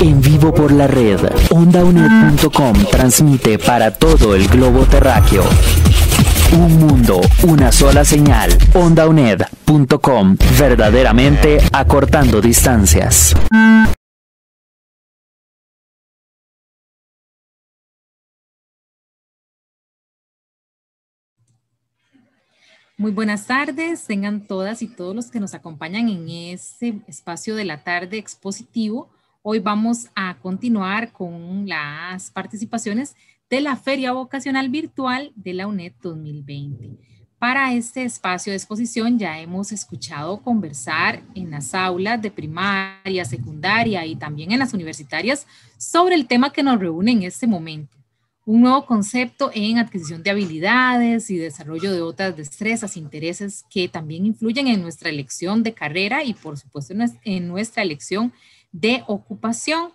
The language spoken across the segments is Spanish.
en vivo por la red. OndaUNED.com transmite para todo el globo terráqueo. Un mundo, una sola señal. OndaUNED.com, verdaderamente acortando distancias. Muy buenas tardes, tengan todas y todos los que nos acompañan en este espacio de la tarde expositivo Hoy vamos a continuar con las participaciones de la Feria Vocacional Virtual de la UNED 2020. Para este espacio de exposición ya hemos escuchado conversar en las aulas de primaria, secundaria y también en las universitarias sobre el tema que nos reúne en este momento, un nuevo concepto en adquisición de habilidades y desarrollo de otras destrezas, intereses que también influyen en nuestra elección de carrera y por supuesto en nuestra elección de ocupación.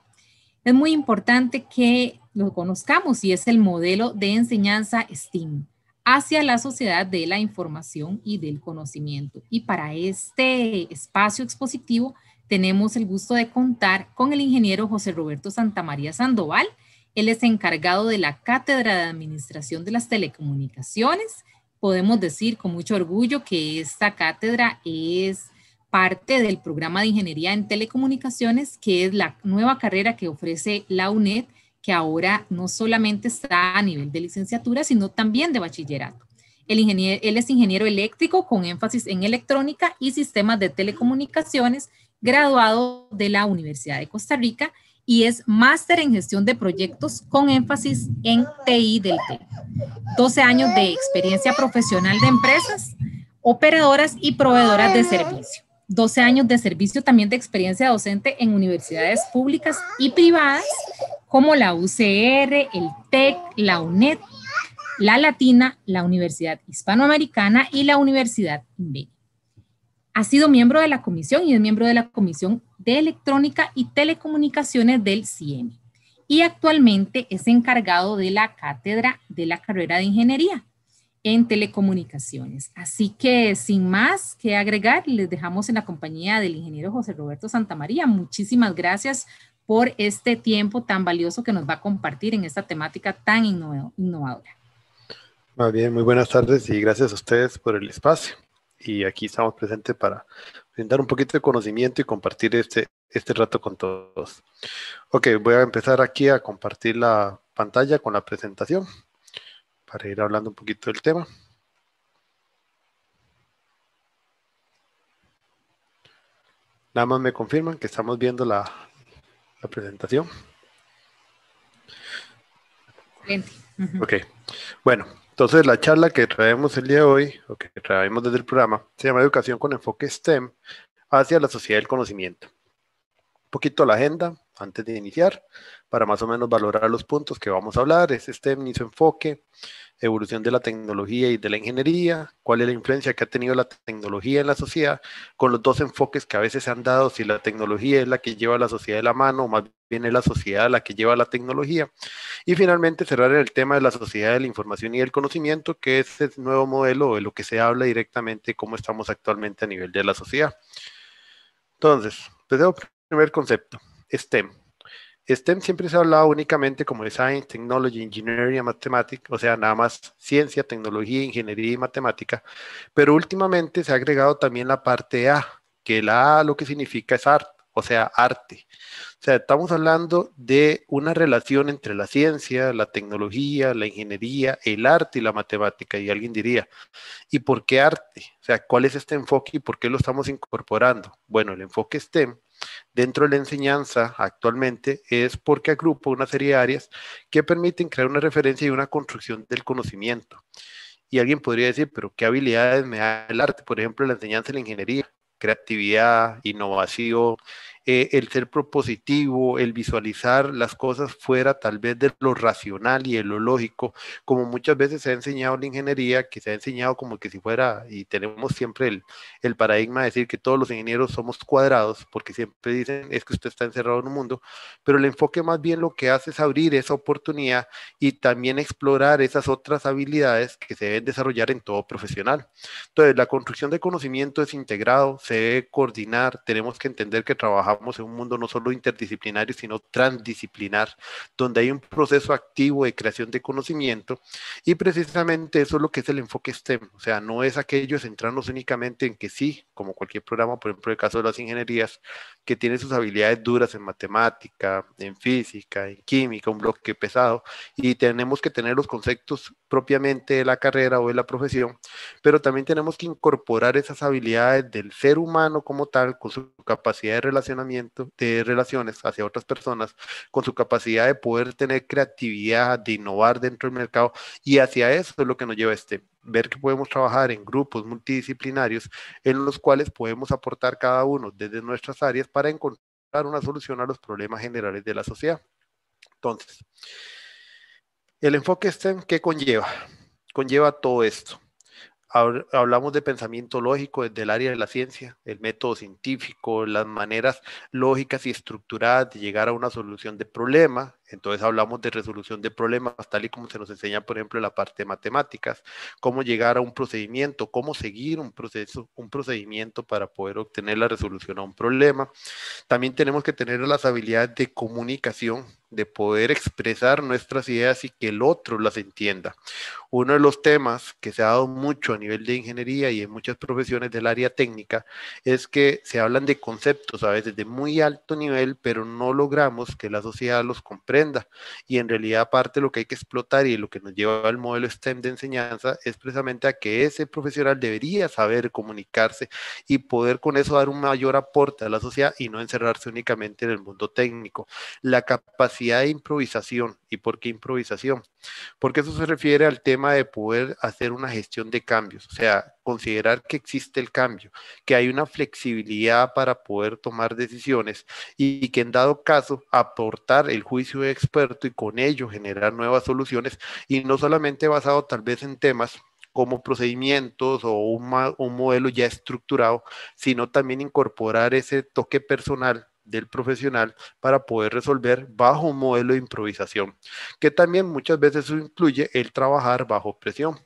Es muy importante que lo conozcamos y es el modelo de enseñanza STEAM hacia la sociedad de la información y del conocimiento. Y para este espacio expositivo tenemos el gusto de contar con el ingeniero José Roberto Santa María Sandoval. Él es encargado de la Cátedra de Administración de las Telecomunicaciones. Podemos decir con mucho orgullo que esta cátedra es parte del programa de Ingeniería en Telecomunicaciones, que es la nueva carrera que ofrece la UNED, que ahora no solamente está a nivel de licenciatura, sino también de bachillerato. El él es ingeniero eléctrico con énfasis en electrónica y sistemas de telecomunicaciones, graduado de la Universidad de Costa Rica y es máster en gestión de proyectos con énfasis en TI del TEC. 12 años de experiencia profesional de empresas, operadoras y proveedoras de servicios. 12 años de servicio también de experiencia docente en universidades públicas y privadas como la UCR, el TEC, la UNED, la Latina, la Universidad Hispanoamericana y la Universidad INVE. Ha sido miembro de la comisión y es miembro de la Comisión de Electrónica y Telecomunicaciones del CIEM. Y actualmente es encargado de la cátedra de la carrera de ingeniería en telecomunicaciones. Así que sin más que agregar, les dejamos en la compañía del ingeniero José Roberto Santamaría. Muchísimas gracias por este tiempo tan valioso que nos va a compartir en esta temática tan innovadora. Muy bien, muy buenas tardes y gracias a ustedes por el espacio. Y aquí estamos presentes para brindar un poquito de conocimiento y compartir este, este rato con todos. Ok, voy a empezar aquí a compartir la pantalla con la presentación para ir hablando un poquito del tema. Nada más me confirman que estamos viendo la, presentación. Bien. Ok. Bueno, entonces la charla que traemos el día de hoy, o que traemos desde el programa, se llama Educación con enfoque STEM hacia la sociedad del conocimiento. Un poquito la agenda antes de iniciar, para más o menos valorar los puntos que vamos a hablar, es STEM y su enfoque, evolución de la tecnología y de la ingeniería, cuál es la influencia que ha tenido la tecnología en la sociedad, con los dos enfoques que a veces se han dado, si la tecnología es la que lleva a la sociedad de la mano, o más bien es la sociedad la que lleva a la tecnología. Y finalmente cerrar en el tema de la sociedad de la información y el conocimiento, que es el nuevo modelo de lo que se habla directamente, cómo estamos actualmente a nivel de la sociedad. Entonces, desde el primer concepto, STEM STEM siempre se ha hablado únicamente como de Science, Technology, Engineering, Mathematics, o sea, nada más ciencia, tecnología, ingeniería y matemática, pero últimamente se ha agregado también la parte A, que la A lo que significa es Art, o sea, arte. O sea, estamos hablando de una relación entre la ciencia, la tecnología, la ingeniería, el arte y la matemática. Y alguien diría, ¿y por qué arte? O sea, ¿cuál es este enfoque y por qué lo estamos incorporando? Bueno, el enfoque STEM dentro de la enseñanza actualmente es porque agrupo una serie de áreas que permiten crear una referencia y una construcción del conocimiento. Y alguien podría decir, pero ¿qué habilidades me da el arte? Por ejemplo, la enseñanza de la ingeniería, creatividad, innovación, eh, el ser propositivo, el visualizar las cosas fuera tal vez de lo racional y de lo lógico, como muchas veces se ha enseñado la ingeniería, que se ha enseñado como que si fuera, y tenemos siempre el, el paradigma de decir que todos los ingenieros somos cuadrados, porque siempre dicen es que usted está encerrado en un mundo, pero el enfoque más bien lo que hace es abrir esa oportunidad y también explorar esas otras habilidades que se deben desarrollar en todo profesional. Entonces, la construcción de conocimiento es integrado, se debe coordinar, tenemos que entender que trabajamos vamos en un mundo no solo interdisciplinario, sino transdisciplinar, donde hay un proceso activo de creación de conocimiento y precisamente eso es lo que es el enfoque STEM, o sea, no es aquello centrarnos únicamente en que sí, como cualquier programa, por ejemplo, el caso de las ingenierías, que tiene sus habilidades duras en matemática, en física, en química, un bloque pesado, y tenemos que tener los conceptos propiamente de la carrera o de la profesión, pero también tenemos que incorporar esas habilidades del ser humano como tal, con su capacidad de relacionamiento, de relaciones hacia otras personas, con su capacidad de poder tener creatividad, de innovar dentro del mercado, y hacia eso es lo que nos lleva este, ver que podemos trabajar en grupos multidisciplinarios en los cuales podemos aportar cada uno desde nuestras áreas para encontrar una solución a los problemas generales de la sociedad. Entonces, el enfoque STEM, ¿qué conlleva? Conlleva todo esto. Hablamos de pensamiento lógico desde el área de la ciencia, el método científico, las maneras lógicas y estructuradas de llegar a una solución de problema, entonces hablamos de resolución de problemas, tal y como se nos enseña, por ejemplo, en la parte de matemáticas, cómo llegar a un procedimiento, cómo seguir un proceso, un procedimiento para poder obtener la resolución a un problema. También tenemos que tener las habilidades de comunicación, de poder expresar nuestras ideas y que el otro las entienda. Uno de los temas que se ha dado mucho a nivel de ingeniería y en muchas profesiones del área técnica es que se hablan de conceptos a veces de muy alto nivel, pero no logramos que la sociedad los comprenda y en realidad, aparte, lo que hay que explotar y lo que nos lleva al modelo STEM de enseñanza es precisamente a que ese profesional debería saber comunicarse y poder con eso dar un mayor aporte a la sociedad y no encerrarse únicamente en el mundo técnico. La capacidad de improvisación ¿Y por qué improvisación? Porque eso se refiere al tema de poder hacer una gestión de cambios, o sea, considerar que existe el cambio, que hay una flexibilidad para poder tomar decisiones y, que en dado caso aportar el juicio de experto y con ello generar nuevas soluciones y no solamente basado tal vez en temas como procedimientos o un modelo ya estructurado, sino también incorporar ese toque personal del profesional para poder resolver bajo un modelo de improvisación, que también muchas veces incluye el trabajar bajo presión.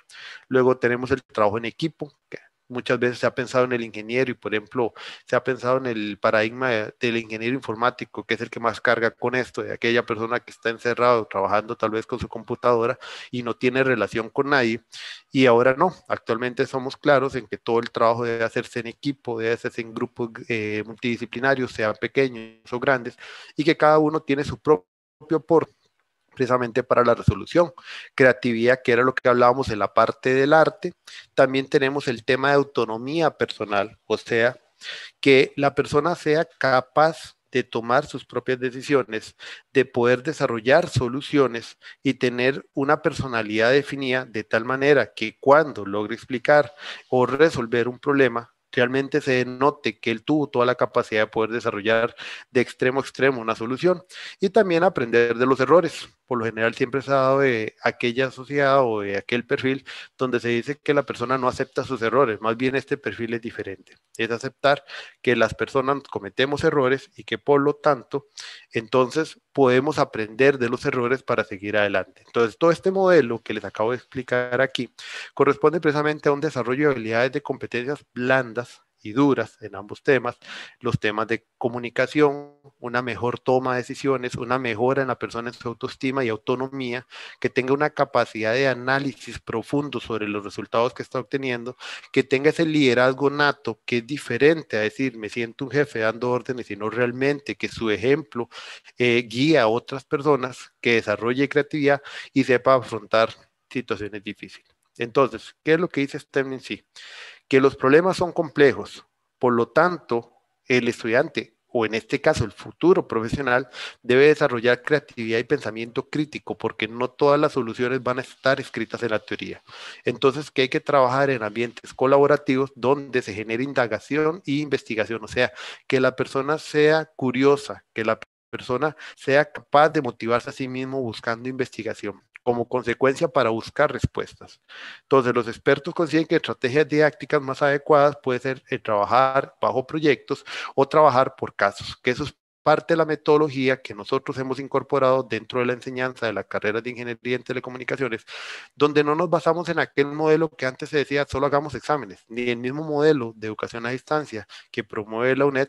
Luego tenemos el trabajo en equipo, que Muchas veces se ha pensado en el ingeniero y, por ejemplo, se ha pensado en el paradigma del ingeniero informático, que es el que más carga con esto, de aquella persona que está encerrado trabajando tal vez con su computadora y no tiene relación con nadie. Y ahora no, actualmente somos claros en que todo el trabajo debe hacerse en equipo, debe hacerse en grupos eh, multidisciplinarios, sean pequeños o grandes, y que cada uno tiene su propio aporte precisamente para la resolución. Creatividad, que era lo que hablábamos en la parte del arte. También tenemos el tema de autonomía personal, o sea, que la persona sea capaz de tomar sus propias decisiones, de poder desarrollar soluciones y tener una personalidad definida de tal manera que cuando logre explicar o resolver un problema, realmente se note que él tuvo toda la capacidad de poder desarrollar de extremo a extremo una solución y también aprender de los errores. Por lo general siempre se ha dado de aquella sociedad o de aquel perfil donde se dice que la persona no acepta sus errores, más bien este perfil es diferente. Es aceptar que las personas cometemos errores y que por lo tanto entonces podemos aprender de los errores para seguir adelante. Entonces, todo este modelo que les acabo de explicar aquí corresponde precisamente a un desarrollo de habilidades de competencias blandas duras en ambos temas, los temas de comunicación, una mejor toma de decisiones, una mejora en la persona en su autoestima y autonomía, que tenga una capacidad de análisis profundo sobre los resultados que está obteniendo, que tenga ese liderazgo nato que es diferente a decir, me siento un jefe dando órdenes, sino realmente que su ejemplo eh, guía a otras personas, que desarrolle creatividad y sepa afrontar situaciones difíciles. Entonces, ¿qué es lo que dice este en sí? que los problemas son complejos, por lo tanto, el estudiante o en este caso el futuro profesional debe desarrollar creatividad y pensamiento crítico porque no todas las soluciones van a estar escritas en la teoría. Entonces, que hay que trabajar en ambientes colaborativos donde se genere indagación e investigación, o sea, que la persona sea curiosa, que la persona sea capaz de motivarse a sí mismo buscando investigación como consecuencia para buscar respuestas. Entonces, los expertos consiguen que estrategias didácticas más adecuadas puede ser trabajar bajo proyectos o trabajar por casos, que eso es parte de la metodología que nosotros hemos incorporado dentro de la enseñanza de la carrera de ingeniería en telecomunicaciones, donde no nos basamos en aquel modelo que antes se decía solo hagamos exámenes, ni el mismo modelo de educación a distancia que promueve la UNED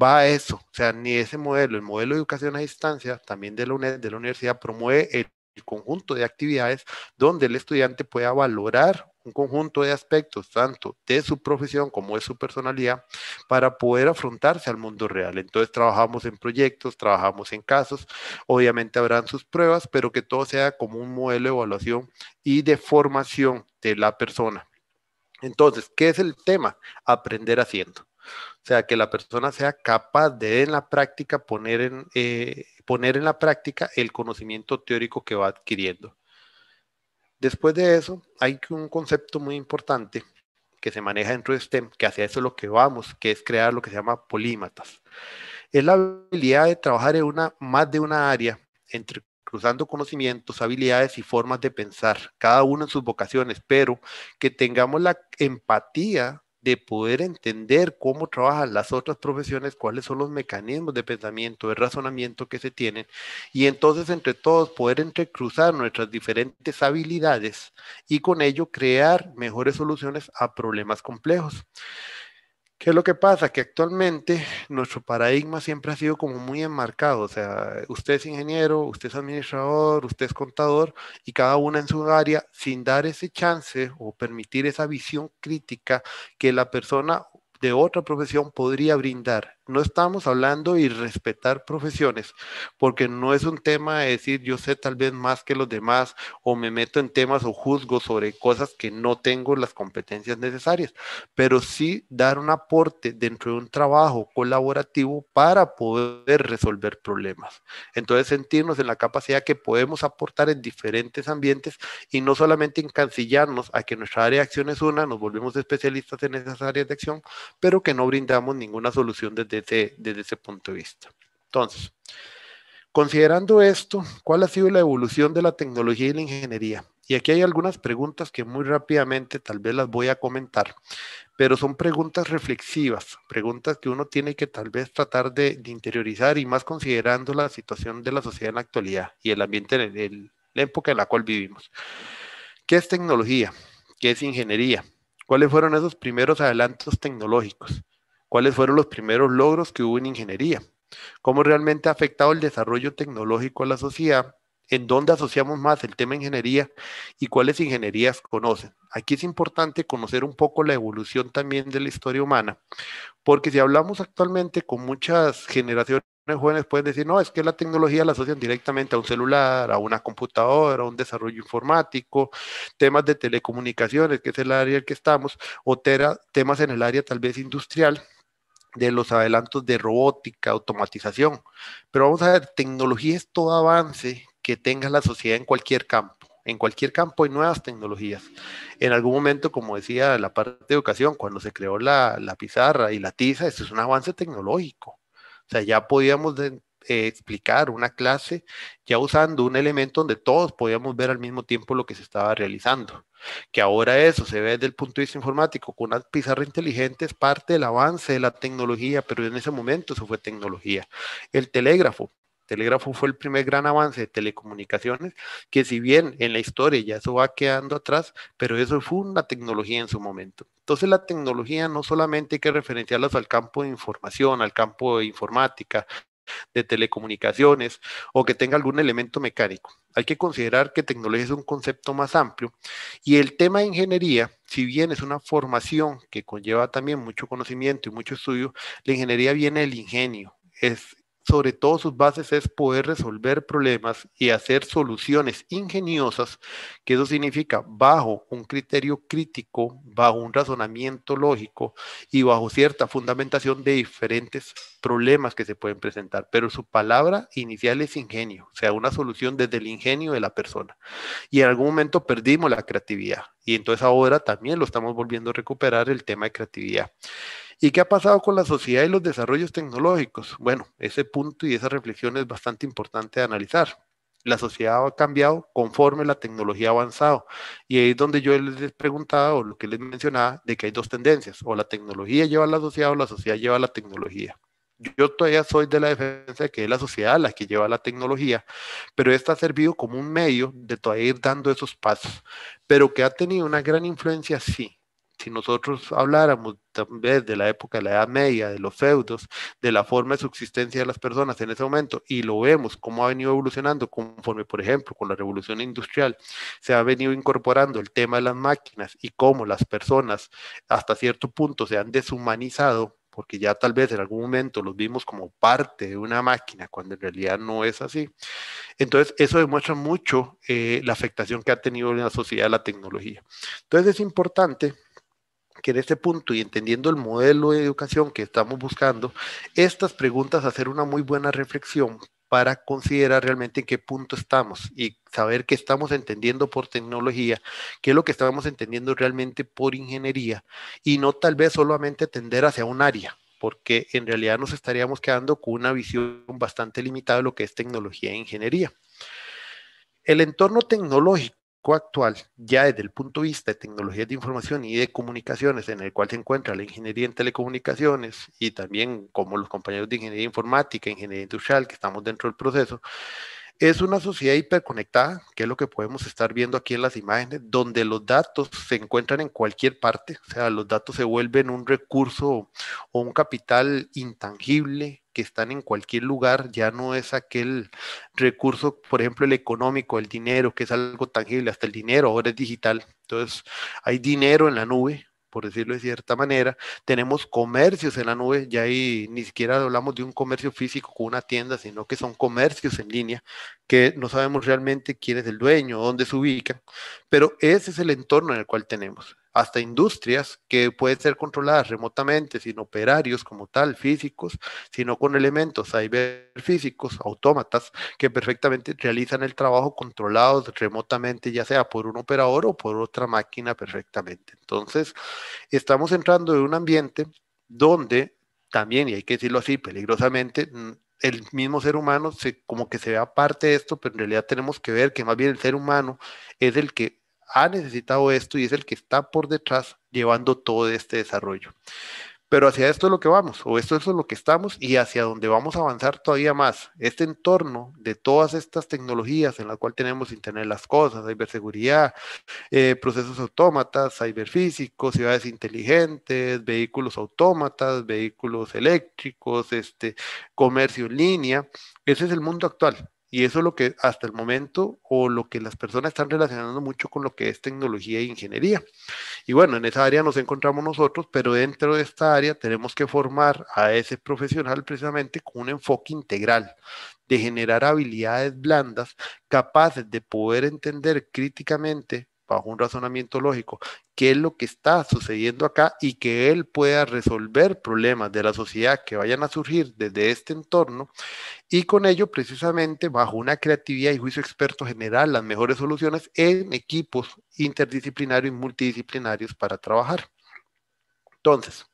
va a eso, o sea, ni ese modelo, el modelo de educación a distancia, también de la UNED, de la universidad, promueve el conjunto de actividades donde el estudiante pueda valorar un conjunto de aspectos, tanto de su profesión como de su personalidad, para poder afrontarse al mundo real. Entonces trabajamos en proyectos, trabajamos en casos, obviamente habrán sus pruebas, pero que todo sea como un modelo de evaluación y de formación de la persona. Entonces, ¿qué es el tema? Aprender haciendo. O sea, que la persona sea capaz de en la práctica poner en, eh, poner en la práctica el conocimiento teórico que va adquiriendo. Después de eso, hay un concepto muy importante que se maneja dentro de STEM, que hacia eso es lo que vamos, que es crear lo que se llama polímatas. Es la habilidad de trabajar en una, más de una área, entre cruzando conocimientos, habilidades y formas de pensar, cada uno en sus vocaciones, pero que tengamos la empatía de poder entender cómo trabajan las otras profesiones, cuáles son los mecanismos de pensamiento, de razonamiento que se tienen, y entonces entre todos poder entrecruzar nuestras diferentes habilidades y con ello crear mejores soluciones a problemas complejos. ¿Qué es lo que pasa? Que actualmente nuestro paradigma siempre ha sido como muy enmarcado. O sea, usted es ingeniero, usted es administrador, usted es contador y cada una en su área sin dar ese chance o permitir esa visión crítica que la persona de otra profesión podría brindar. No estamos hablando y respetar profesiones, porque no es un tema de decir yo sé tal vez más que los demás o me meto en temas o juzgo sobre cosas que no tengo las competencias necesarias, pero sí dar un aporte dentro de un trabajo colaborativo para poder resolver problemas. Entonces sentirnos en la capacidad que podemos aportar en diferentes ambientes y no solamente encancillarnos a que nuestra área de acción es una, nos volvemos especialistas en esas áreas de acción, pero que no brindamos ninguna solución desde desde, ese punto de vista. Entonces, considerando esto, ¿cuál ha sido la evolución de la tecnología y la ingeniería? Y aquí hay algunas preguntas que muy rápidamente tal vez las voy a comentar, pero son preguntas reflexivas, preguntas que uno tiene que tal vez tratar de, interiorizar y más considerando la situación de la sociedad en la actualidad y el ambiente, en la época en la cual vivimos. ¿Qué es tecnología? ¿Qué es ingeniería? ¿Cuáles fueron esos primeros adelantos tecnológicos? cuáles fueron los primeros logros que hubo en ingeniería, cómo realmente ha afectado el desarrollo tecnológico a la sociedad, en dónde asociamos más el tema ingeniería y cuáles ingenierías conocen. Aquí es importante conocer un poco la evolución también de la historia humana, porque si hablamos actualmente con muchas generaciones jóvenes pueden decir, no, es que la tecnología la asocian directamente a un celular, a una computadora, a un desarrollo informático, temas de telecomunicaciones, que es el área en el que estamos, o temas en el área tal vez industrial, de los adelantos de robótica, automatización. Pero vamos a ver, tecnología es todo avance que tenga la sociedad en cualquier campo. En cualquier campo hay nuevas tecnologías. En algún momento, como decía la parte de educación, cuando se creó la, pizarra y la tiza, eso es un avance tecnológico. O sea, ya podíamos eh, explicar una clase ya usando un elemento donde todos podíamos ver al mismo tiempo lo que se estaba realizando que ahora eso se ve desde el punto de vista informático, con una pizarra inteligentes, parte del avance de la tecnología, pero en ese momento eso fue tecnología. El telégrafo, telégrafo fue el primer gran avance de telecomunicaciones, que si bien en la historia ya eso va quedando atrás, pero eso fue una tecnología en su momento. Entonces la tecnología no solamente hay que referenciarlas al campo de información, al campo de informática, de telecomunicaciones o que tenga algún elemento mecánico. Hay que considerar que tecnología es un concepto más amplio y el tema de ingeniería, si bien es una formación que conlleva también mucho conocimiento y mucho estudio, la ingeniería viene del ingenio, es sobre todo sus bases es poder resolver problemas y hacer soluciones ingeniosas, que eso significa bajo un criterio crítico, bajo un razonamiento lógico y bajo cierta fundamentación de diferentes problemas que se pueden presentar. Pero su palabra inicial es ingenio, o sea, una solución desde el ingenio de la persona. Y en algún momento perdimos la creatividad y entonces ahora también lo estamos volviendo a recuperar el tema de creatividad. ¿Y qué ha pasado con la sociedad y los desarrollos tecnológicos? Bueno, ese punto y esa reflexión es bastante importante de analizar. La sociedad ha cambiado conforme la tecnología ha avanzado. Y ahí es donde yo les preguntaba o lo que les mencionaba de que hay dos tendencias. O la tecnología lleva a la sociedad o la sociedad lleva a la tecnología. Yo todavía soy de la defensa de que es la sociedad la que lleva la tecnología, pero esta ha servido como un medio de todavía ir dando esos pasos. Pero que ha tenido una gran influencia, sí, si nosotros habláramos vez de la época de la Edad Media, de los feudos, de la forma de subsistencia de las personas en ese momento, y lo vemos cómo ha venido evolucionando conforme, por ejemplo, con la revolución industrial, se ha venido incorporando el tema de las máquinas y cómo las personas hasta cierto punto se han deshumanizado porque ya tal vez en algún momento los vimos como parte de una máquina, cuando en realidad no es así. Entonces, eso demuestra mucho eh, la afectación que ha tenido en la sociedad la tecnología. Entonces, es importante que en este punto y entendiendo el modelo de educación que estamos buscando, estas preguntas hacer una muy buena reflexión para considerar realmente en qué punto estamos y saber qué estamos entendiendo por tecnología, qué es lo que estamos entendiendo realmente por ingeniería y no tal vez solamente tender hacia un área, porque en realidad nos estaríamos quedando con una visión bastante limitada de lo que es tecnología e ingeniería. El entorno tecnológico actual, ya desde el punto de vista de tecnologías de información y de comunicaciones, en el cual se encuentra la ingeniería en telecomunicaciones y también como los compañeros de ingeniería informática, ingeniería industrial que estamos dentro del proceso, es una sociedad hiperconectada, que es lo que podemos estar viendo aquí en las imágenes, donde los datos se encuentran en cualquier parte, o sea, los datos se vuelven un recurso o un capital intangible que están en cualquier lugar, ya no es aquel recurso, por ejemplo, el económico, el dinero, que es algo tangible, hasta el dinero ahora es digital. Entonces, hay dinero en la nube, por decirlo de cierta manera. Tenemos comercios en la nube, ya ahí ni siquiera hablamos de un comercio físico con una tienda, sino que son comercios en línea, que no sabemos realmente quién es el dueño, dónde se ubican, pero ese es el entorno en el cual tenemos hasta industrias que pueden ser controladas remotamente, sin operarios como tal, físicos, sino con elementos físicos autómatas, que perfectamente realizan el trabajo controlados remotamente, ya sea por un operador o por otra máquina perfectamente. Entonces, estamos entrando en un ambiente donde también, y hay que decirlo así, peligrosamente, mm, el mismo ser humano se, como que se ve aparte de esto, pero en realidad tenemos que ver que más bien el ser humano es el que ha necesitado esto y es el que está por detrás llevando todo este desarrollo. Pero hacia esto es lo que vamos, o esto, es lo que estamos y hacia donde vamos a avanzar todavía más. Este entorno de todas estas tecnologías en la cual tenemos Internet las cosas, ciberseguridad, eh, procesos autómatas, ciberfísicos, ciudades inteligentes, vehículos autómatas, vehículos eléctricos, este, comercio en línea, ese es el mundo actual. Y eso es lo que hasta el momento o lo que las personas están relacionando mucho con lo que es tecnología e ingeniería. Y bueno, en esa área nos encontramos nosotros, pero dentro de esta área tenemos que formar a ese profesional precisamente con un enfoque integral de generar habilidades blandas capaces de poder entender críticamente bajo un razonamiento lógico, qué es lo que está sucediendo acá y que él pueda resolver problemas de la sociedad que vayan a surgir desde este entorno y con ello precisamente bajo una creatividad y juicio experto generar las mejores soluciones en equipos interdisciplinarios y multidisciplinarios para trabajar. Entonces,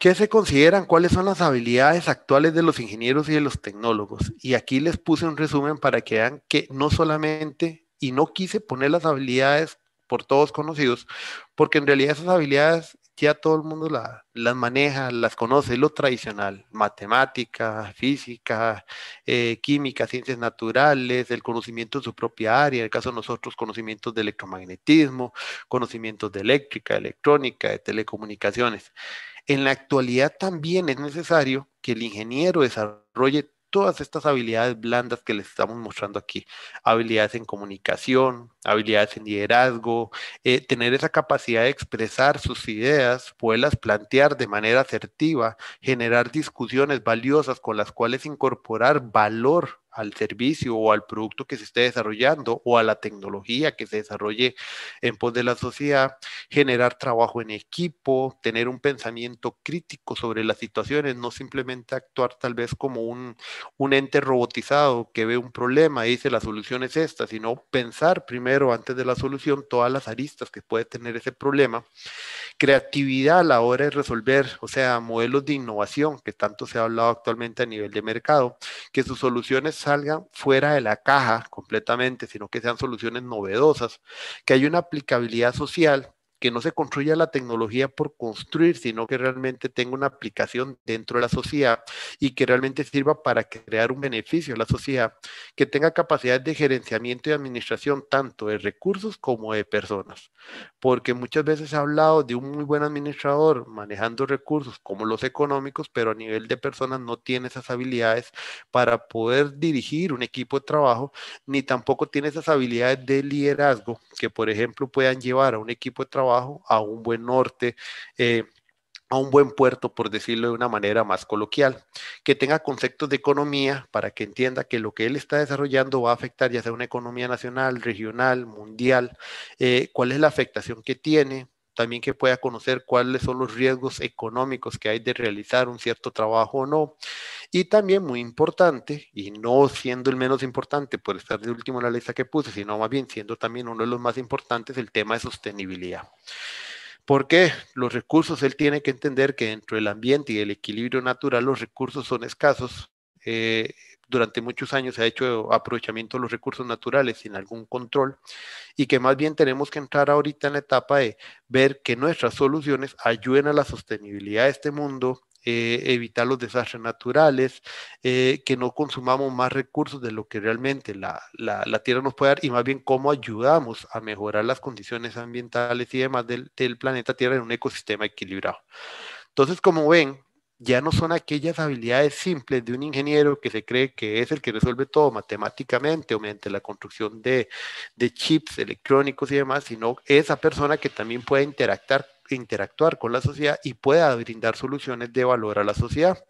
¿Qué se consideran? ¿Cuáles son las habilidades actuales de los ingenieros y de los tecnólogos? Y aquí les puse un resumen para que vean que no solamente y no quise poner las habilidades por todos conocidos, porque en realidad esas habilidades ya todo el mundo las maneja, las conoce, lo tradicional, matemática, física, eh, química, ciencias naturales, el conocimiento en su propia área, en el caso de nosotros, conocimientos de electromagnetismo, conocimientos de eléctrica, electrónica, de telecomunicaciones. En la actualidad también es necesario que el ingeniero desarrolle todas estas habilidades blandas que les estamos mostrando aquí. Habilidades en comunicación, habilidades en liderazgo, eh, tener esa capacidad de expresar sus ideas, poderlas plantear de manera asertiva, generar discusiones valiosas con las cuales incorporar valor al servicio o al producto que se esté desarrollando o a la tecnología que se desarrolle en pos de la sociedad, generar trabajo en equipo, tener un pensamiento crítico sobre las situaciones, no simplemente actuar tal vez como un, un ente robotizado que ve un problema y dice la solución es esta, sino pensar primero antes de la solución todas las aristas que puede tener ese problema, creatividad a la hora de resolver, o sea, modelos de innovación que tanto se ha hablado actualmente a nivel de mercado, que sus soluciones salgan fuera de la caja completamente, sino que sean soluciones novedosas, que haya una aplicabilidad social que no se construya la tecnología por construir, sino que realmente tenga una aplicación dentro de la sociedad y que realmente sirva para crear un beneficio a la sociedad, que tenga capacidades de gerenciamiento y administración tanto de recursos como de personas. Porque muchas veces se ha hablado de un muy buen administrador manejando recursos como los económicos, pero a nivel de personas no tiene esas habilidades para poder dirigir un equipo de trabajo, ni tampoco tiene esas habilidades de liderazgo que, por ejemplo, puedan llevar a un equipo de trabajo a un buen norte. Eh, a un buen puerto, por decirlo de una manera más coloquial, que tenga conceptos de economía para que entienda que lo que él está desarrollando va a afectar ya sea una economía nacional, regional, mundial, eh, cuál es la afectación que tiene, también que pueda conocer cuáles son los riesgos económicos que hay de realizar un cierto trabajo o no. Y también muy importante, y no siendo el menos importante por estar de último en la lista que puse, sino más bien siendo también uno de los más importantes, el tema de sostenibilidad. Porque los recursos, él tiene que entender que dentro del ambiente y el equilibrio natural los recursos son escasos, eh, durante muchos años se ha hecho aprovechamiento de los recursos naturales sin algún control y que más bien tenemos que entrar ahorita en la etapa de ver que nuestras soluciones ayuden a la sostenibilidad de este mundo, eh, evitar los desastres naturales, eh, que no consumamos más recursos de lo que realmente la, tierra nos puede dar y más bien cómo ayudamos a mejorar las condiciones ambientales y demás del, del planeta Tierra en un ecosistema equilibrado. Entonces, como ven, ya no son aquellas habilidades simples de un ingeniero que se cree que es el que resuelve todo matemáticamente o mediante la construcción de, chips electrónicos y demás, sino esa persona que también puede interactuar, interactuar con la sociedad y pueda brindar soluciones de valor a la sociedad.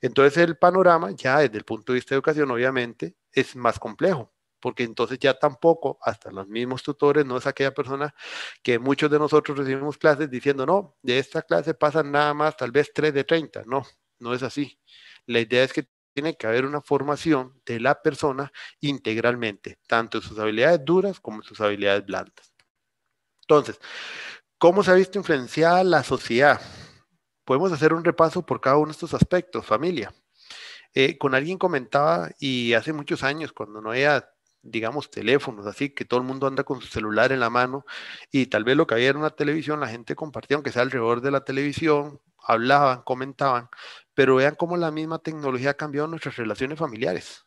Entonces el panorama ya desde el punto de vista de educación obviamente es más complejo porque entonces ya tampoco, hasta los mismos tutores, no es aquella persona que muchos de nosotros recibimos clases diciendo, no, de esta clase pasan nada más tal vez 3 de 30. No, no es así. La idea es que tiene que haber una formación de la persona integralmente, tanto en sus habilidades duras como en sus habilidades blandas. Entonces, ¿cómo se ha visto influenciada la sociedad? Podemos hacer un repaso por cada uno de estos aspectos, familia. Eh, con alguien comentaba, y hace muchos años, cuando no había digamos, teléfonos, así que todo el mundo anda con su celular en la mano y tal vez lo que había era una televisión, la gente compartía, aunque sea alrededor de la televisión, hablaban, comentaban, pero vean cómo la misma tecnología ha cambiado nuestras relaciones familiares.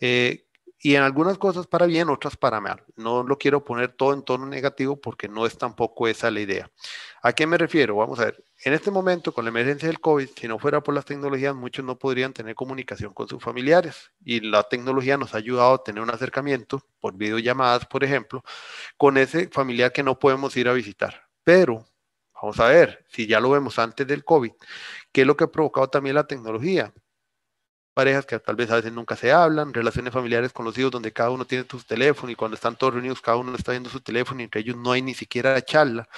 Eh, y en algunas cosas para bien, otras para mal. No lo quiero poner todo en tono negativo porque no es tampoco esa la idea. ¿A qué me refiero? Vamos a ver. En este momento, con la emergencia del COVID, si no fuera por las tecnologías, muchos no podrían tener comunicación con sus familiares. Y la tecnología nos ha ayudado a tener un acercamiento, por videollamadas, por ejemplo, con ese familiar que no podemos ir a visitar. Pero vamos a ver, si ya lo vemos antes del COVID, ¿qué es lo que ha provocado también la tecnología? parejas que tal vez a veces nunca se hablan, relaciones familiares con los hijos donde cada uno tiene su teléfono y cuando están todos reunidos cada uno está viendo su teléfono y entre ellos no hay ni siquiera charla.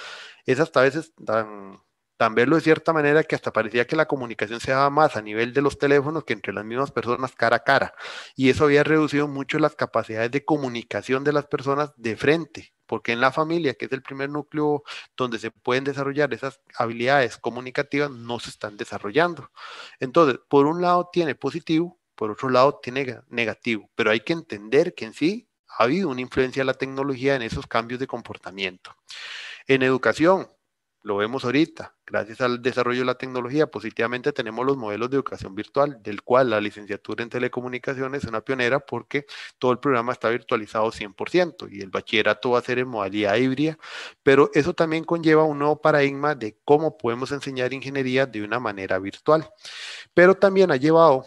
Es hasta a veces tan, tan verlo de cierta manera que hasta parecía que la comunicación se daba más a nivel de los teléfonos que entre las mismas personas cara a cara. Y eso había reducido mucho las capacidades de comunicación de las personas de frente, porque en la familia, que es el primer núcleo donde se pueden desarrollar esas habilidades comunicativas, no se están desarrollando. Entonces, por un lado tiene positivo, por otro lado tiene negativo, pero hay que entender que en sí ha habido una influencia de la tecnología en esos cambios de comportamiento. En educación, lo vemos ahorita, gracias al desarrollo de la tecnología, positivamente tenemos los modelos de educación virtual, del cual la licenciatura en telecomunicaciones es una pionera porque todo el programa está virtualizado 100% y el bachillerato va a ser en modalidad híbrida, pero eso también conlleva un nuevo paradigma de cómo podemos enseñar ingeniería de una manera virtual. Pero también ha llevado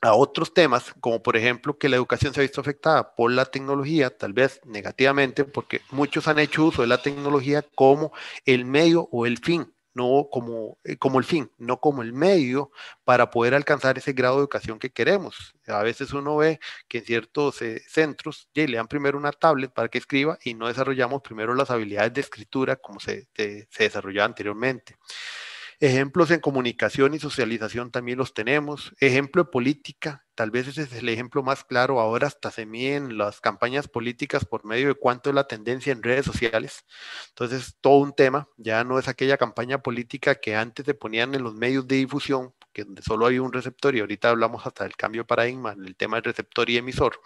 a otros temas, como por ejemplo que la educación se ha visto afectada por la tecnología, tal vez negativamente, porque muchos han hecho uso de la tecnología como el medio o el fin, no como, eh, como el fin, no como el medio para poder alcanzar ese grado de educación que queremos. A veces uno ve que en ciertos eh, centros le dan primero una tablet para que escriba y no desarrollamos primero las habilidades de escritura como se, se desarrollaba anteriormente. Ejemplos en comunicación y socialización también los tenemos. Ejemplo de política, tal vez ese es el ejemplo más claro. Ahora hasta se miden las campañas políticas por medio de cuánto es la tendencia en redes sociales. Entonces, todo un tema. Ya no es aquella campaña política que antes se ponían en los medios de difusión, que solo había un receptor, y ahorita hablamos hasta del cambio de paradigma, el tema del receptor y emisor.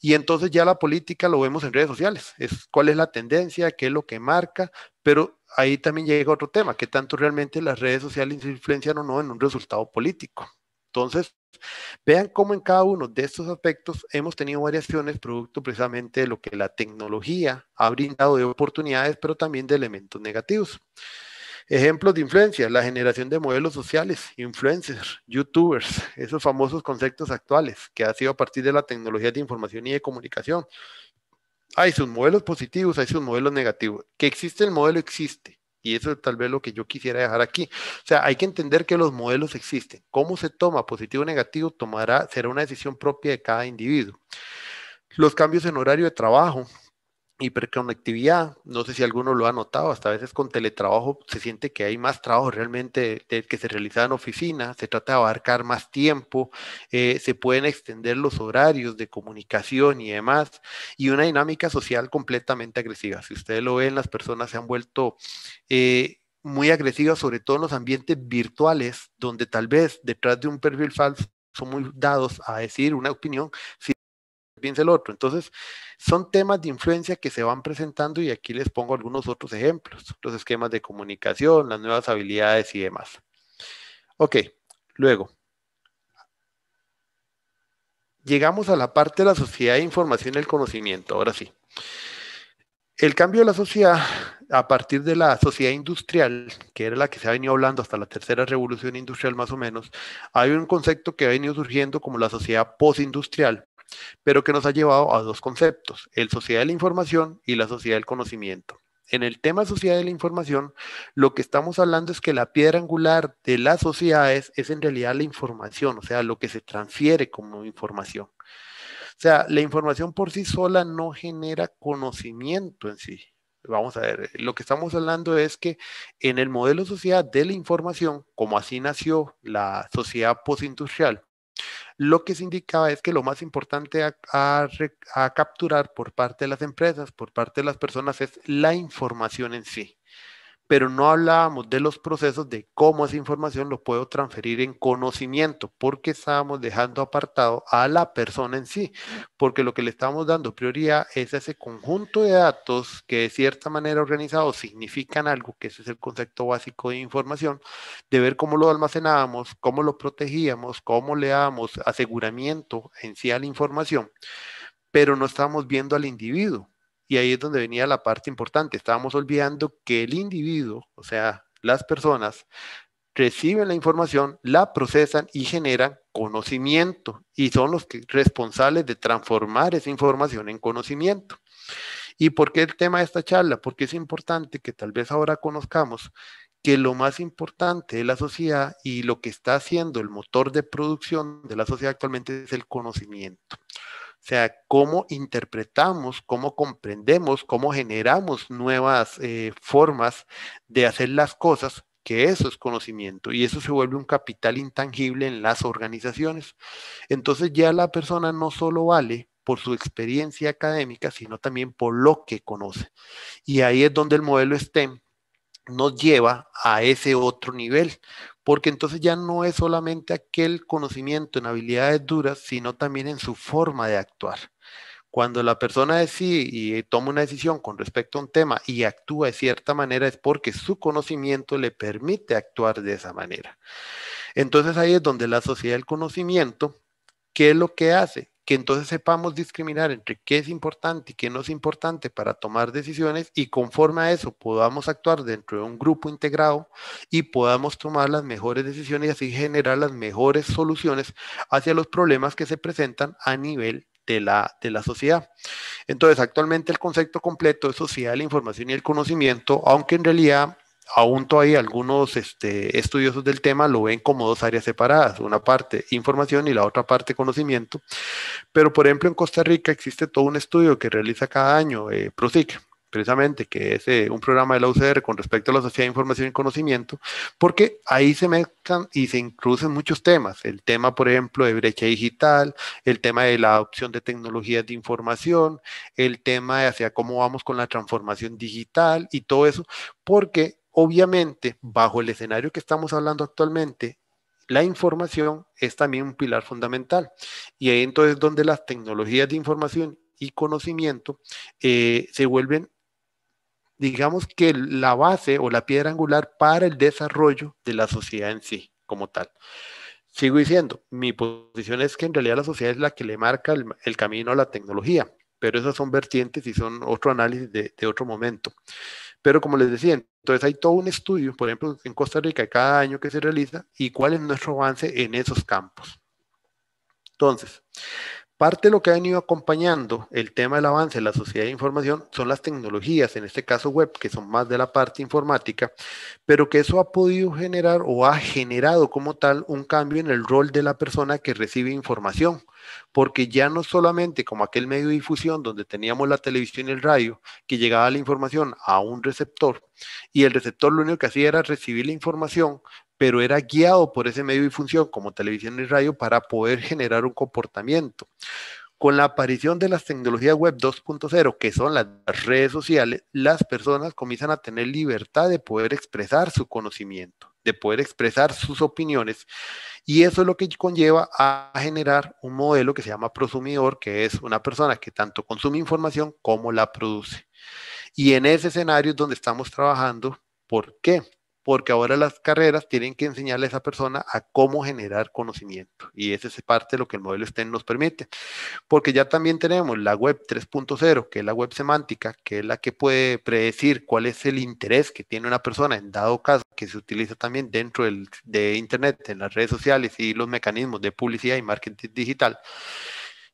Y entonces ya la política lo vemos en redes sociales, es cuál es la tendencia, qué es lo que marca, pero ahí también llega otro tema, que tanto realmente las redes sociales influencian o no en un resultado político. Entonces, vean cómo en cada uno de estos aspectos hemos tenido variaciones producto precisamente de lo que la tecnología ha brindado de oportunidades, pero también de elementos negativos. Ejemplos de influencia, la generación de modelos sociales, influencers, youtubers, esos famosos conceptos actuales que ha sido a partir de la tecnología de información y de comunicación, hay sus modelos positivos, hay sus modelos negativos. Que existe el modelo, existe. Y eso es tal vez lo que yo quisiera dejar aquí. O sea, hay que entender que los modelos existen. Cómo se toma positivo o negativo tomará, será una decisión propia de cada individuo. Los cambios en horario de trabajo, hiperconectividad, no sé si alguno lo ha notado, hasta a veces con teletrabajo se siente que hay más trabajo realmente que se realiza en oficina, se trata de abarcar más tiempo, eh, se pueden extender los horarios de comunicación y demás, y una dinámica social completamente agresiva. Si ustedes lo ven, las personas se han vuelto... Eh, muy agresivas, sobre todo en los ambientes virtuales, donde tal vez detrás de un perfil falso son muy dados a decir una opinión piensa el otro. Entonces, son temas de influencia que se van presentando y aquí les pongo algunos otros ejemplos, los esquemas de comunicación, las nuevas habilidades y demás. Ok, luego. Llegamos a la parte de la sociedad de información y el conocimiento, ahora sí. El cambio de la sociedad a partir de la sociedad industrial, que era la que se ha venido hablando hasta la tercera revolución industrial más o menos, hay un concepto que ha venido surgiendo como la sociedad postindustrial, pero que nos ha llevado a dos conceptos, el sociedad de la información y la sociedad del conocimiento. En el tema sociedad de la información, lo que estamos hablando es que la piedra angular de las sociedades es en realidad la información, o sea, lo que se transfiere como información. O sea, la información por sí sola no genera conocimiento en sí. Vamos a ver, lo que estamos hablando es que en el modelo sociedad de la información, como así nació la sociedad postindustrial, lo que se indicaba es que lo más importante a, a capturar por parte de las empresas, por parte de las personas, es la información en sí pero no hablábamos de los procesos de cómo esa información lo puedo transferir en conocimiento, porque estábamos dejando apartado a la persona en sí, porque lo que le estamos dando prioridad es ese conjunto de datos que de cierta manera organizados significan algo, que ese es el concepto básico de información, de ver cómo lo almacenábamos, cómo lo protegíamos, cómo le dábamos aseguramiento en sí a la información, pero no estábamos viendo al individuo y ahí es donde venía la parte importante. Estábamos olvidando que el individuo, o sea, las personas, reciben la información, la procesan y generan conocimiento y son los que, responsables de transformar esa información en conocimiento. ¿Y por qué el tema de esta charla? Porque es importante que tal vez ahora conozcamos que lo más importante de la sociedad y lo que está haciendo el motor de producción de la sociedad actualmente es el conocimiento. O sea, cómo interpretamos, cómo comprendemos, cómo generamos nuevas eh, formas de hacer las cosas, que eso es conocimiento y eso se vuelve un capital intangible en las organizaciones. Entonces ya la persona no solo vale por su experiencia académica, sino también por lo que conoce. Y ahí es donde el modelo STEM nos lleva a ese otro nivel, porque entonces ya no es solamente aquel conocimiento en habilidades duras, sino también en su forma de actuar. Cuando la persona decide y toma una decisión con respecto a un tema y actúa de cierta manera es porque su conocimiento le permite actuar de esa manera. Entonces ahí es donde la sociedad del conocimiento, ¿qué es lo que hace? que entonces sepamos discriminar entre qué es importante y qué no es importante para tomar decisiones y conforme a eso podamos actuar dentro de un grupo integrado y podamos tomar las mejores decisiones y así generar las mejores soluciones hacia los problemas que se presentan a nivel de la, sociedad. Entonces, actualmente el concepto completo es sociedad la información y el conocimiento, aunque en realidad aún todavía algunos este, estudiosos del tema lo ven como dos áreas separadas, una parte información y la otra parte conocimiento. Pero, por ejemplo, en Costa Rica existe todo un estudio que realiza cada año eh, PROSIC, precisamente, que es eh, un programa de la UCR con respecto a la sociedad de información y conocimiento, porque ahí se mezclan y se incluyen muchos temas. El tema, por ejemplo, de brecha digital, el tema de la adopción de tecnologías de información, el tema de hacia cómo vamos con la transformación digital y todo eso, porque Obviamente, bajo el escenario que estamos hablando actualmente, la información es también un pilar fundamental. Y ahí entonces donde las tecnologías de información y conocimiento eh, se vuelven, digamos que la base o la piedra angular para el desarrollo de la sociedad en sí, como tal. Sigo diciendo, mi posición es que en realidad la sociedad es la que le marca el, camino a la tecnología, pero esas son vertientes y son otro análisis de, de otro momento. Pero como les decía, entonces hay todo un estudio, por ejemplo, en Costa Rica cada año que se realiza y cuál es nuestro avance en esos campos. Entonces, parte de lo que ha venido acompañando el tema del avance en la sociedad de información son las tecnologías, en este caso web, que son más de la parte informática, pero que eso ha podido generar o ha generado como tal un cambio en el rol de la persona que recibe información porque ya no solamente como aquel medio de difusión donde teníamos la televisión y el radio, que llegaba la información a un receptor, y el receptor lo único que hacía era recibir la información, pero era guiado por ese medio de difusión como televisión y radio para poder generar un comportamiento. Con la aparición de las tecnologías web 2.0, que son las redes sociales, las personas comienzan a tener libertad de poder expresar su conocimiento, de poder expresar sus opiniones y eso es lo que conlleva a generar un modelo que se llama prosumidor, que es una persona que tanto consume información como la produce. Y en ese escenario es donde estamos trabajando. ¿Por qué? porque ahora las carreras tienen que enseñarle a esa persona a cómo generar conocimiento. Y esa es parte de lo que el modelo STEM nos permite. Porque ya también tenemos la web 3.0, que es la web semántica, que es la que puede predecir cuál es el interés que tiene una persona en dado caso, que se utiliza también dentro de Internet, en las redes sociales y los mecanismos de publicidad y marketing digital.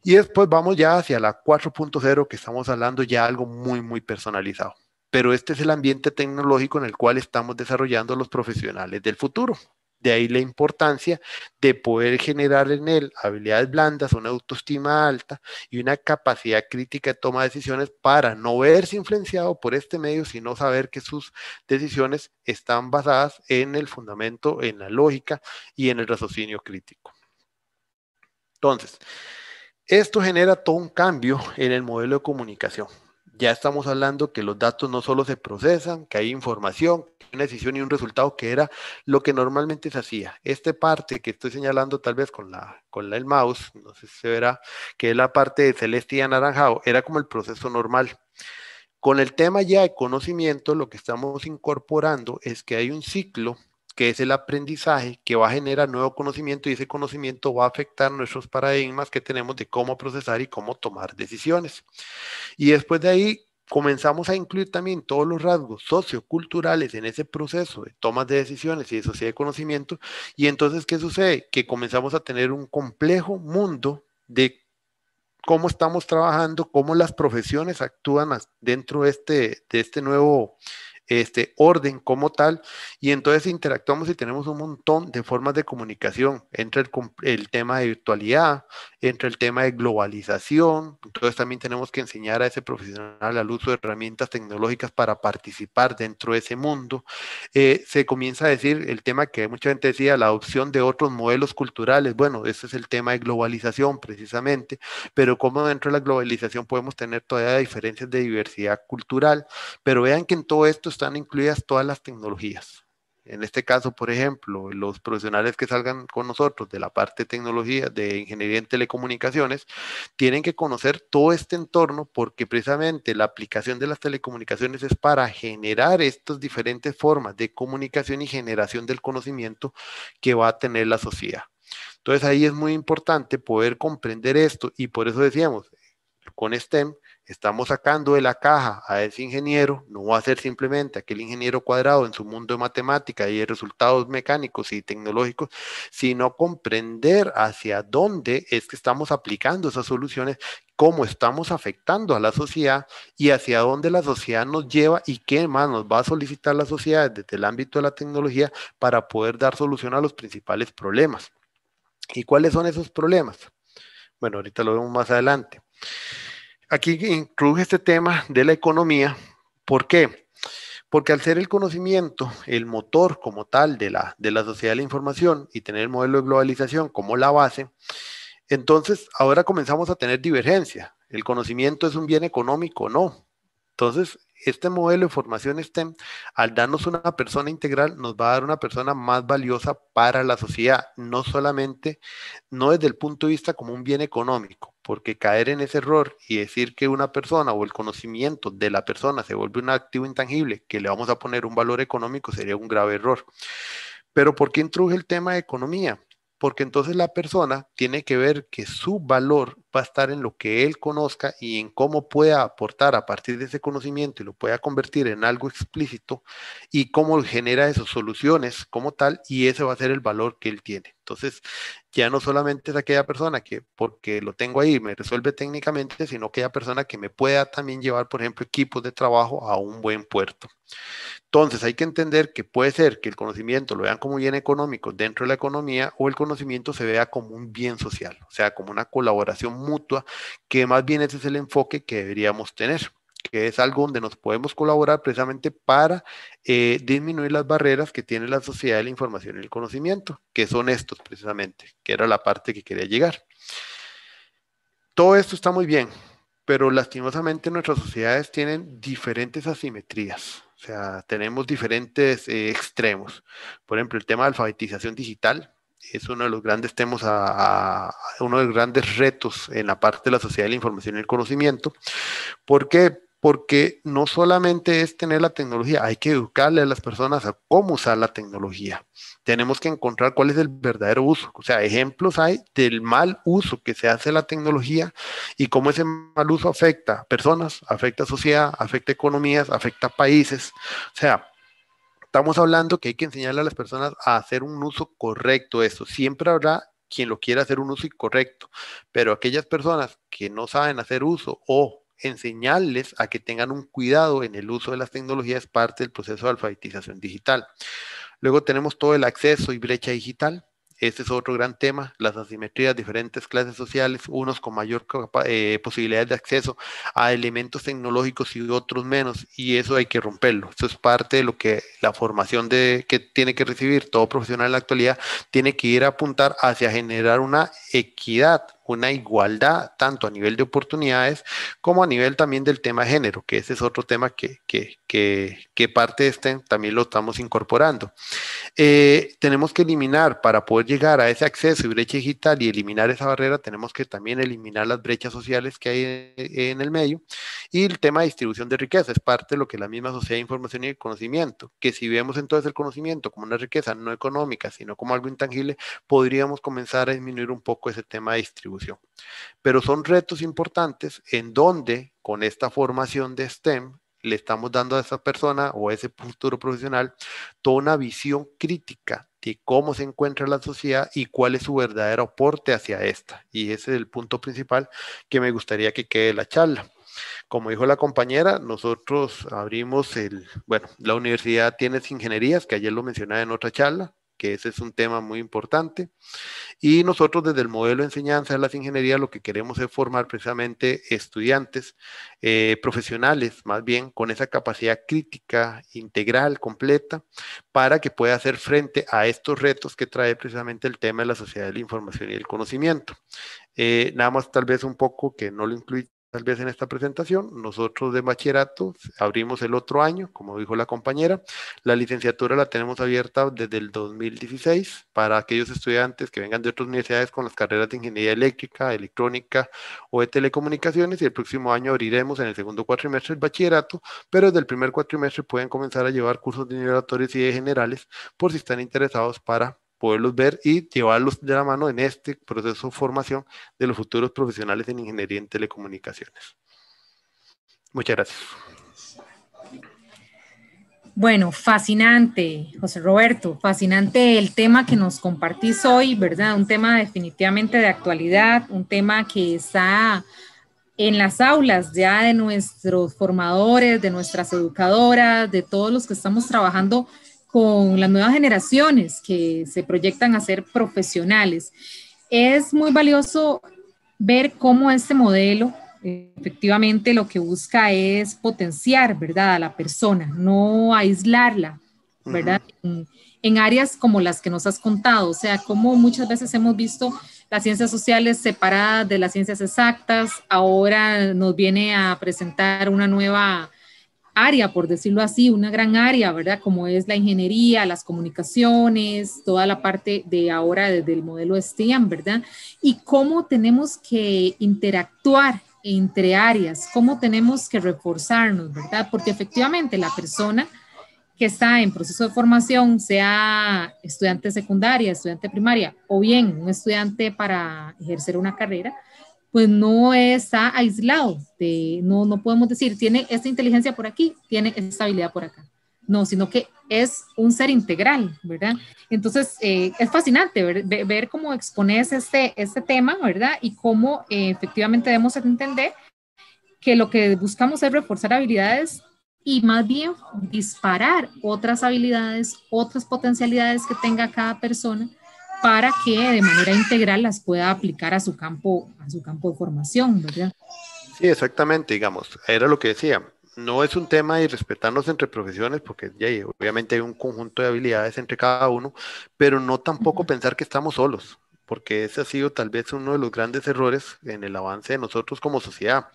Y después vamos ya hacia la 4.0, que estamos hablando ya algo muy, muy personalizado pero este es el ambiente tecnológico en el cual estamos desarrollando los profesionales del futuro. De ahí la importancia de poder generar en él habilidades blandas, una autoestima alta y una capacidad crítica de toma de decisiones para no verse influenciado por este medio, sino saber que sus decisiones están basadas en el fundamento, en la lógica y en el raciocinio crítico. Entonces, esto genera todo un cambio en el modelo de comunicación ya estamos hablando que los datos no solo se procesan, que hay información, una decisión y un resultado que era lo que normalmente se hacía. Esta parte que estoy señalando tal vez con la con el mouse, no sé si se verá, que es la parte de celeste y anaranjado, era como el proceso normal. Con el tema ya de conocimiento, lo que estamos incorporando es que hay un ciclo que es el aprendizaje que va a generar nuevo conocimiento y ese conocimiento va a afectar nuestros paradigmas que tenemos de cómo procesar y cómo tomar decisiones. Y después de ahí comenzamos a incluir también todos los rasgos socioculturales en ese proceso de tomas de decisiones y de sociedad de conocimiento. Y entonces, ¿qué sucede? Que comenzamos a tener un complejo mundo de cómo estamos trabajando, cómo las profesiones actúan dentro este, de este nuevo este, orden como tal, y entonces interactuamos y tenemos un montón de formas de comunicación, entre el, tema de virtualidad, entre el tema de globalización, entonces también tenemos que enseñar a ese profesional al uso de herramientas tecnológicas para participar dentro de ese mundo. Eh, se comienza a decir el tema que mucha gente decía, la adopción de otros modelos culturales, bueno, ese es el tema de globalización precisamente, pero cómo dentro de la globalización podemos tener todavía diferencias de diversidad cultural, pero vean que en todo esto están incluidas todas las tecnologías. En este caso, por ejemplo, los profesionales que salgan con nosotros de la parte de tecnología, de ingeniería en telecomunicaciones, tienen que conocer todo este entorno porque precisamente la aplicación de las telecomunicaciones es para generar estas diferentes formas de comunicación y generación del conocimiento que va a tener la sociedad. Entonces ahí es muy importante poder comprender esto y por eso decíamos, con STEM Estamos sacando de la caja a ese ingeniero, no va a ser simplemente aquel ingeniero cuadrado en su mundo de matemática y de resultados mecánicos y tecnológicos, sino comprender hacia dónde es que estamos aplicando esas soluciones, cómo estamos afectando a la sociedad y hacia dónde la sociedad nos lleva y qué más nos va a solicitar la sociedad desde el ámbito de la tecnología para poder dar solución a los principales problemas. ¿Y cuáles son esos problemas? Bueno, ahorita lo vemos más adelante. Aquí incluye este tema de la economía. ¿Por qué? Porque al ser el conocimiento el motor como tal de la, de la sociedad de la información y tener el modelo de globalización como la base, entonces ahora comenzamos a tener divergencia. El conocimiento es un bien económico, no. Entonces, este modelo de formación STEM, al darnos una persona integral, nos va a dar una persona más valiosa para la sociedad, no solamente, no desde el punto de vista como un bien económico, porque caer en ese error y decir que una persona o el conocimiento de la persona se vuelve un activo intangible, que le vamos a poner un valor económico, sería un grave error. Pero ¿por qué introduje el tema de economía? Porque entonces la persona tiene que ver que su valor va a estar en lo que él conozca y en cómo pueda aportar a partir de ese conocimiento y lo pueda convertir en algo explícito y cómo genera esas soluciones como tal y ese va a ser el valor que él tiene. Entonces, ya no solamente es aquella persona que porque lo tengo ahí me resuelve técnicamente, sino aquella persona que me pueda también llevar, por ejemplo, equipos de trabajo a un buen puerto. Entonces hay que entender que puede ser que el conocimiento lo vean como bien económico dentro de la economía o el conocimiento se vea como un bien social, o sea, como una colaboración mutua, que más bien ese es el enfoque que deberíamos tener que es algo donde nos podemos colaborar precisamente para eh, disminuir las barreras que tiene la sociedad de la información y el conocimiento, que son estos precisamente, que era la parte que quería llegar. Todo esto está muy bien, pero lastimosamente nuestras sociedades tienen diferentes asimetrías, o sea, tenemos diferentes eh, extremos. Por ejemplo, el tema de alfabetización digital, es uno de los grandes temas, uno de los grandes retos en la parte de la sociedad de la información y el conocimiento. ¿Por qué? Porque no solamente es tener la tecnología, hay que educarle a las personas a cómo usar la tecnología. Tenemos que encontrar cuál es el verdadero uso. O sea, ejemplos hay del mal uso que se hace de la tecnología y cómo ese mal uso afecta a personas, afecta a sociedad, afecta a economías, afecta a países. O sea, estamos hablando que hay que enseñarle a las personas a hacer un uso correcto de Siempre habrá quien lo quiera hacer un uso incorrecto, pero aquellas personas que no saben hacer uso o enseñarles a que tengan un cuidado en el uso de las tecnologías es parte del proceso de alfabetización digital. Luego tenemos todo el acceso y brecha digital. Este es otro gran tema, las asimetrías, diferentes clases sociales, unos con mayor posibilidad eh, posibilidades de acceso a elementos tecnológicos y otros menos, y eso hay que romperlo. Eso es parte de lo que la formación de, que tiene que recibir todo profesional en la actualidad tiene que ir a apuntar hacia generar una equidad una igualdad tanto a nivel de oportunidades como a nivel también del tema género, que ese es otro tema que, que, que, que parte de este también lo estamos incorporando. Eh, tenemos que eliminar, para poder llegar a ese acceso y brecha digital y eliminar esa barrera, tenemos que también eliminar las brechas sociales que hay en el medio. Y el tema de distribución de riqueza es parte de lo que la misma sociedad de información y el conocimiento, que si vemos entonces el conocimiento como una riqueza no económica, sino como algo intangible, podríamos comenzar a disminuir un poco ese tema de distribución pero son retos importantes en donde con esta formación de STEM le estamos dando a esa persona o a ese futuro profesional toda una visión crítica de cómo se encuentra la sociedad y cuál es su verdadero aporte hacia esta. Y ese es el punto principal que me gustaría que quede la charla. Como dijo la compañera, nosotros abrimos el, bueno, la universidad tiene ingenierías, que ayer lo mencionaba en otra charla, ese es un tema muy importante. Y nosotros desde el modelo de enseñanza de las ingenierías lo que queremos es formar precisamente estudiantes eh, profesionales, más bien con esa capacidad crítica, integral, completa, para que pueda hacer frente a estos retos que trae precisamente el tema de la sociedad de la información y el conocimiento. Eh, nada más tal vez un poco que no lo incluí tal vez en esta presentación. Nosotros de bachillerato abrimos el otro año, como dijo la compañera. La licenciatura la tenemos abierta desde el 2016 para aquellos estudiantes que vengan de otras universidades con las carreras de ingeniería eléctrica, electrónica o de telecomunicaciones y el próximo año abriremos en el segundo cuatrimestre el bachillerato, pero desde el primer cuatrimestre pueden comenzar a llevar cursos de nivelatorio y de generales por si están interesados para poderlos ver y llevarlos de la mano en este proceso de formación de los futuros profesionales en ingeniería en telecomunicaciones. Muchas gracias. Bueno, fascinante, José Roberto, fascinante el tema que nos compartís hoy, ¿verdad? Un tema definitivamente de actualidad, un tema que está en las aulas ya de nuestros formadores, de nuestras educadoras, de todos los que estamos trabajando con las nuevas generaciones que se proyectan a ser profesionales. Es muy valioso ver cómo este modelo efectivamente lo que busca es potenciar, ¿verdad?, a la persona, no aislarla, ¿verdad? en, en, áreas como las que nos has contado, o sea, como muchas veces hemos visto las ciencias sociales separadas de las ciencias exactas, ahora nos viene a presentar una nueva área, por decirlo así, una gran área, ¿verdad? Como es la ingeniería, las comunicaciones, toda la parte de ahora desde el modelo STEAM, ¿verdad? Y cómo tenemos que interactuar entre áreas, cómo tenemos que reforzarnos, ¿verdad? Porque efectivamente la persona que está en proceso de formación, sea estudiante secundaria, estudiante primaria o bien un estudiante para ejercer una carrera, pues no está aislado, no, no podemos decir, tiene esta inteligencia por aquí, tiene esta habilidad por acá. No, sino que es un ser integral, ¿verdad? Entonces, eh, es fascinante ver, cómo expones este, este tema, ¿verdad? Y cómo eh, efectivamente debemos entender que lo que buscamos es reforzar habilidades y más bien disparar otras habilidades, otras potencialidades que tenga cada persona para que de manera integral las pueda aplicar a su campo, a su campo de formación, ¿verdad? Sí, exactamente, digamos, era lo que decía. No es un tema de respetarnos entre profesiones, porque obviamente hay un conjunto de habilidades entre cada uno, pero no tampoco pensar que estamos solos, porque ese ha sido tal vez uno de los grandes errores en el avance de nosotros como sociedad.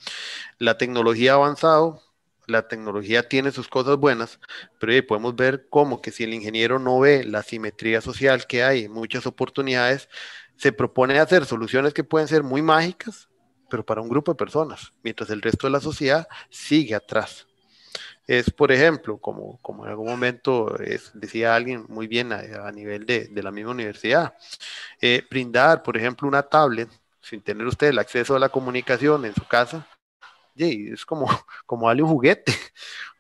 La tecnología ha avanzado, la tecnología tiene sus cosas buenas, pero eh, podemos ver cómo que si el ingeniero no ve la simetría social que hay, muchas oportunidades, se propone hacer soluciones que pueden ser muy mágicas, pero para un grupo de personas, mientras el resto de la sociedad sigue atrás. Es, por ejemplo, como, como en algún momento decía alguien muy bien a, nivel de, la misma universidad, eh, brindar, por ejemplo, una tablet sin tener usted el acceso a la comunicación en su casa, es como, como darle un juguete.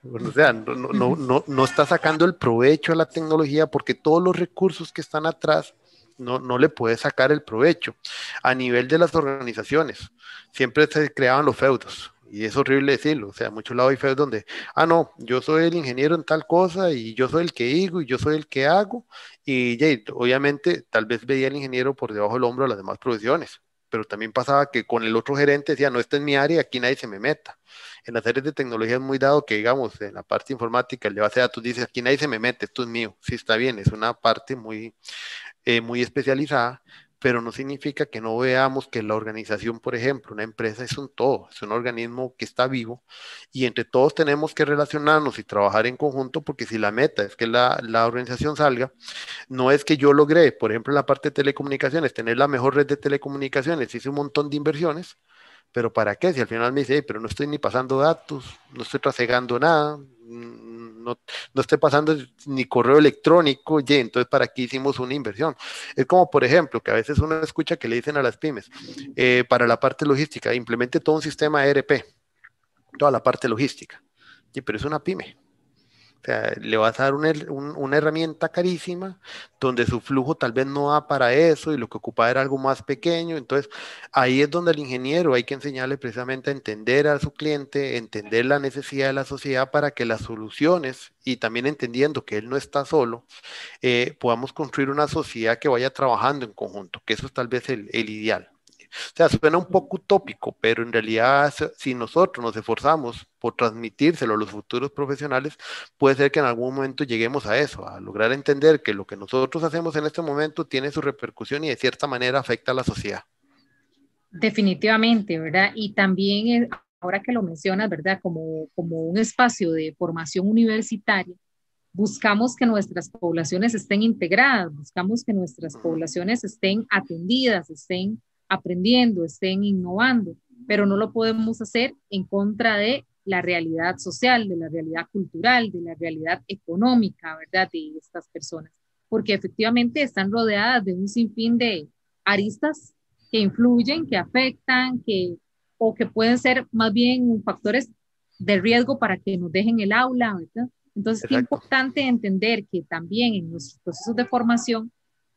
O sea, no, está sacando el provecho a la tecnología porque todos los recursos que están atrás no, le puede sacar el provecho. A nivel de las organizaciones, siempre se creaban los feudos. Y es horrible decirlo, o sea, a muchos lados hay feudos donde, ah, no, yo soy el ingeniero en tal cosa y yo soy el que digo y yo soy el que hago. Y obviamente, tal vez veía el ingeniero por debajo del hombro a las demás profesiones pero también pasaba que con el otro gerente decía, no, esta es mi área, aquí nadie se me meta. En las áreas de tecnología es muy dado que, digamos, en la parte informática, el de base de datos dice, aquí nadie se me mete, esto es mío, sí está bien, es una parte muy, eh, muy especializada, pero no significa que no veamos que la organización, por ejemplo, una empresa es un todo, es un organismo que está vivo y entre todos tenemos que relacionarnos y trabajar en conjunto porque si la meta es que la, la organización salga, no es que yo logré, por ejemplo, en la parte de telecomunicaciones, tener la mejor red de telecomunicaciones, hice un montón de inversiones, pero ¿para qué? Si al final me dice, pero no estoy ni pasando datos, no estoy trasegando nada, mm, no, esté pasando ni correo electrónico, y entonces para qué hicimos una inversión. Es como, por ejemplo, que a veces uno escucha que le dicen a las pymes, eh, para la parte logística, implemente todo un sistema ERP, toda la parte logística, y, pero es una pyme o sea, le vas a dar una, herramienta carísima donde su flujo tal vez no va para eso y lo que ocupa era algo más pequeño. Entonces, ahí es donde el ingeniero hay que enseñarle precisamente a entender a su cliente, entender la necesidad de la sociedad para que las soluciones y también entendiendo que él no está solo, eh, podamos construir una sociedad que vaya trabajando en conjunto, que eso es tal vez el ideal. O sea, suena un poco utópico, pero en realidad si nosotros nos esforzamos por transmitírselo a los futuros profesionales, puede ser que en algún momento lleguemos a eso, a lograr entender que lo que nosotros hacemos en este momento tiene su repercusión y de cierta manera afecta a la sociedad. Definitivamente, ¿verdad? Y también, ahora que lo mencionas, ¿verdad? Como, como un espacio de formación universitaria, buscamos que nuestras poblaciones estén integradas, buscamos que nuestras poblaciones estén atendidas, estén aprendiendo, estén innovando, pero no lo podemos hacer en contra de la realidad social, de la realidad cultural, de la realidad económica, ¿verdad? De estas personas, porque efectivamente están rodeadas de un sinfín de aristas que influyen, que afectan, que o que pueden ser más bien factores de riesgo para que nos dejen el aula, ¿verdad? Entonces, es importante entender que también en nuestros procesos de formación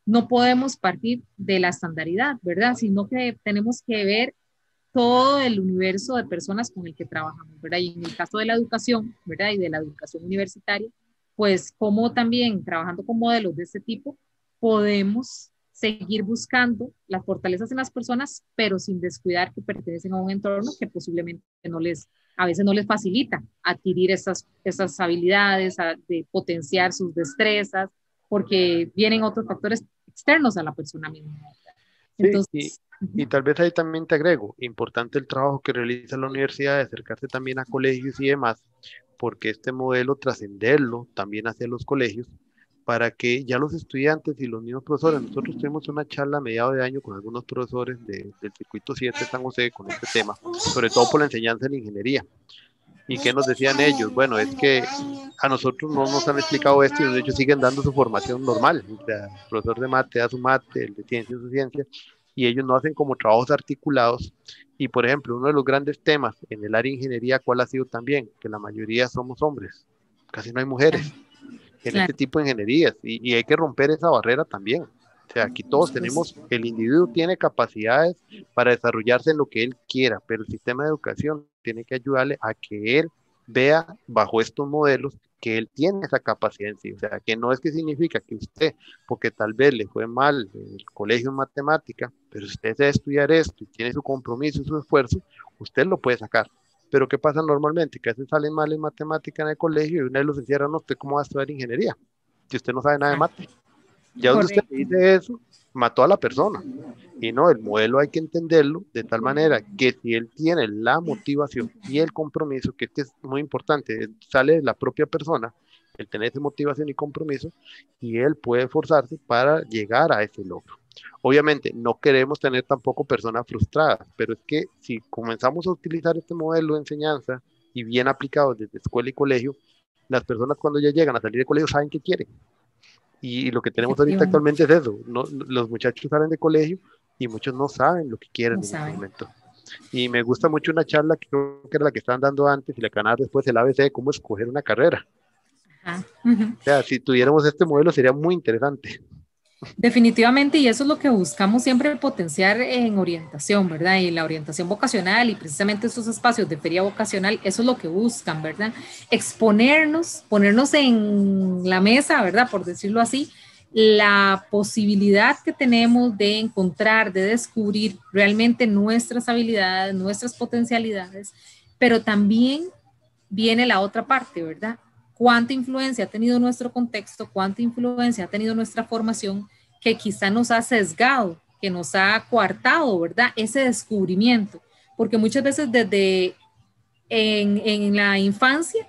no podemos partir de la estandaridad, ¿verdad? Sino que tenemos que ver todo el universo de personas con el que trabajamos, ¿verdad? Y en el caso de la educación, ¿verdad? Y de la educación universitaria, pues como también trabajando con modelos de este tipo, podemos seguir buscando las fortalezas en las personas, pero sin descuidar que pertenecen a un entorno que posiblemente no les, a veces no les facilita adquirir esas, esas habilidades, de potenciar sus destrezas, porque vienen otros factores externos a la persona misma. y, tal vez ahí también te agrego, importante el trabajo que realiza la universidad de acercarse también a colegios y demás, porque este modelo trascenderlo también hacia los colegios para que ya los estudiantes y los mismos profesores, nosotros tuvimos una charla a mediados de año con algunos profesores del circuito 7 de San José con este tema, sobre todo por la enseñanza de la ingeniería. ¿Y qué nos decían ellos? Bueno, es que a nosotros no nos han explicado esto y de hecho siguen dando su formación normal. el profesor de mate da su mate, el de ciencia su ciencia, y ellos no hacen como trabajos articulados. Y por ejemplo, uno de los grandes temas en el área de ingeniería, ¿cuál ha sido también? Que la mayoría somos hombres, casi no hay mujeres en este tipo de ingenierías y, y hay que romper esa barrera también. O sea, aquí todos tenemos, el individuo tiene capacidades para desarrollarse en lo que él quiera, pero el sistema de educación tiene que ayudarle a que él vea bajo estos modelos que él tiene esa capacidad en sí. O sea, que no es que significa que usted, porque tal vez le fue mal el colegio en matemática, pero si usted sabe estudiar esto y tiene su compromiso y su esfuerzo, usted lo puede sacar. Pero ¿qué pasa normalmente? Que a veces salen mal en matemática en el colegio y una vez los encierran, no, ¿usted cómo va a estudiar ingeniería? Si usted no sabe nada de ah. matemática, Ya usted dice eso, mató a la persona. Y no, el modelo hay que entenderlo de tal manera que si él tiene la motivación y el compromiso, que este es muy importante, sale la propia persona, el tener esa motivación y compromiso, y él puede esforzarse para llegar a ese logro. Obviamente, no queremos tener tampoco personas frustradas, pero es que si comenzamos a utilizar este modelo de enseñanza y bien aplicado desde escuela y colegio, las personas cuando ya llegan a salir de colegio saben qué quieren y, lo que tenemos ahorita actualmente es eso. No, los muchachos salen de colegio y muchos no saben lo que quieren en momento. Y me gusta mucho una charla que creo que era la que estaban dando antes y la que van a dar después, el ABC de cómo escoger una carrera. O sea, si tuviéramos este modelo sería muy interesante. Definitivamente, y eso es lo que buscamos siempre potenciar en orientación, ¿verdad? Y la orientación vocacional y precisamente estos espacios de feria vocacional, eso es lo que buscan, ¿verdad? Exponernos, ponernos en la mesa, ¿verdad? Por decirlo así, la posibilidad que tenemos de encontrar, de descubrir realmente nuestras habilidades, nuestras potencialidades, pero también viene la otra parte, ¿verdad? cuánta influencia ha tenido nuestro contexto, cuánta influencia ha tenido nuestra formación que quizá nos ha sesgado, que nos ha coartado, ¿verdad? Ese descubrimiento, porque muchas veces desde en, la infancia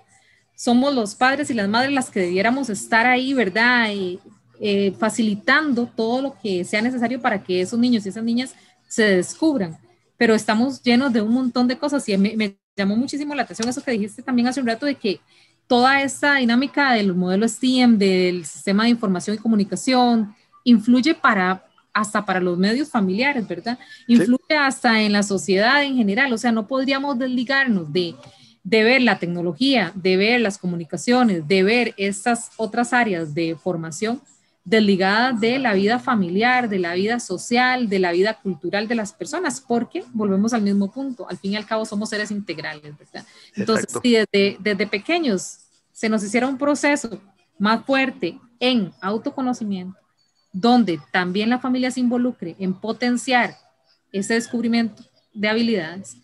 somos los padres y las madres las que debiéramos estar ahí, ¿verdad? Y, eh, facilitando todo lo que sea necesario para que esos niños y esas niñas se descubran. Pero estamos llenos de un montón de cosas y me, me llamó muchísimo la atención eso que dijiste también hace un rato de que toda esta dinámica los modelo STEAM, del sistema de información y comunicación, influye para hasta para los medios familiares, ¿verdad? Influye hasta en la sociedad en general, o sea, no podríamos desligarnos de, de ver la tecnología, de ver las comunicaciones, de ver estas otras áreas de formación desligada de la vida familiar, de la vida social, de la vida cultural de las personas, porque volvemos al mismo punto, al fin y al cabo somos seres integrales, ¿verdad? Entonces, desde, desde pequeños se nos hiciera un proceso más fuerte en autoconocimiento, donde también la familia se involucre en potenciar ese descubrimiento de habilidades,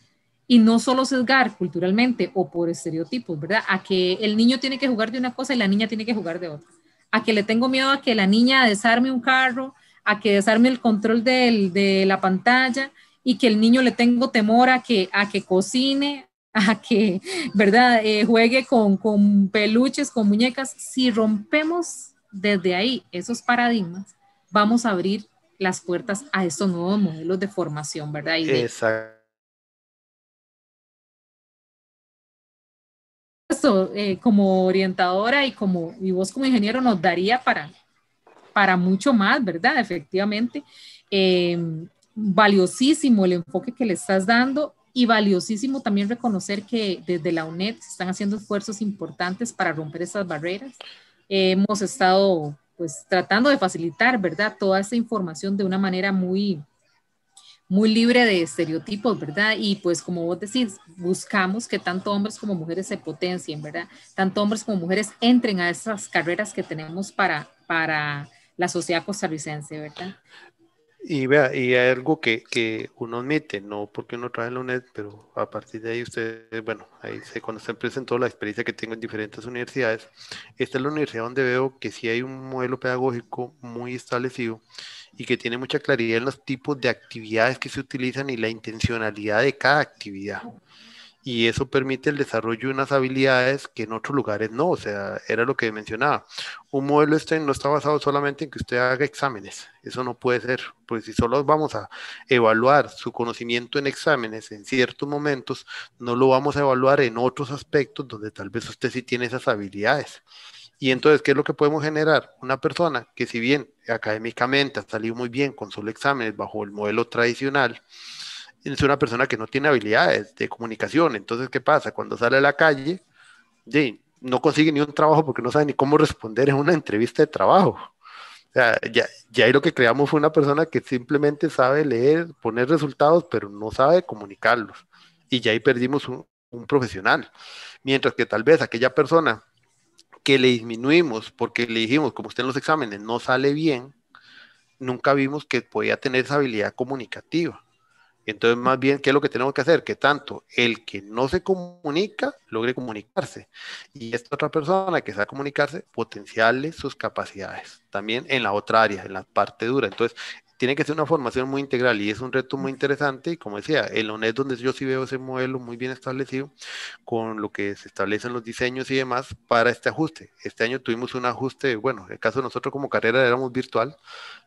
y no solo sesgar culturalmente o por estereotipos, ¿verdad? A que el niño tiene que jugar de una cosa y la niña tiene que jugar de otra a que le tengo miedo a que la niña desarme un carro, a que desarme el control de la pantalla y que el niño le tengo temor a que, a que cocine, a que, ¿verdad?, eh, juegue con, peluches, con muñecas. Si rompemos desde ahí esos paradigmas, vamos a abrir las puertas a estos nuevos modelos de formación, ¿verdad? Exacto Eh, como orientadora y, como, y vos como ingeniero nos daría para, para mucho más, ¿verdad? Efectivamente. Em, valiosísimo el enfoque que le estás dando y valiosísimo también reconocer que desde la UNED se están haciendo esfuerzos importantes para romper esas barreras. hemos estado pues tratando de facilitar, ¿verdad? Toda esta información de una manera muy, muy libre de estereotipos, ¿verdad? Y pues como vos decís, buscamos que tanto hombres como mujeres se potencien, ¿verdad? Tanto hombres como mujeres entren a esas carreras que tenemos para, para la sociedad costarricense, ¿verdad? Y vea, y hay algo que, que uno admite, no porque uno trae en la UNED, pero a partir de ahí ustedes, bueno, ahí se, cuando se presentó la experiencia que tengo en diferentes universidades, esta es la universidad donde veo que sí hay un modelo pedagógico muy establecido y que tiene mucha claridad en los tipos de actividades que se utilizan y la intencionalidad de cada actividad. Y eso permite el desarrollo de unas habilidades que en otros lugares no, o sea, era lo que mencionaba. Un modelo este no está basado solamente en que usted haga exámenes, eso no puede ser, porque si solo vamos a evaluar su conocimiento en exámenes en ciertos momentos, no lo vamos a evaluar en otros aspectos donde tal vez usted sí tiene esas habilidades. Y entonces, ¿qué es lo que podemos generar? Una persona que si bien académicamente ha salido muy bien con solo exámenes bajo el modelo tradicional, es una persona que no tiene habilidades de comunicación. Entonces, ¿qué pasa? Cuando sale a la calle, no consigue ni un trabajo porque no sabe ni cómo responder en una entrevista de trabajo. ya, ya ahí lo que creamos fue una persona que simplemente sabe leer, poner resultados, pero no sabe comunicarlos. Y ya ahí perdimos un profesional. Mientras que tal vez aquella persona le disminuimos porque le dijimos, como usted en los exámenes no sale bien, nunca vimos que podía tener esa habilidad comunicativa. Entonces, más bien, ¿qué es lo que tenemos que hacer? Que tanto el que no se comunica logre comunicarse y esta otra persona que sabe comunicarse potenciale sus capacidades también en la otra área, en la parte dura. Entonces, tiene que ser una formación muy integral y es un reto muy interesante. Y como decía, el ONED donde yo sí veo ese modelo muy bien establecido con lo que se establecen los diseños y demás para este ajuste. Este año tuvimos un ajuste, bueno, en el caso de nosotros como carrera éramos virtual,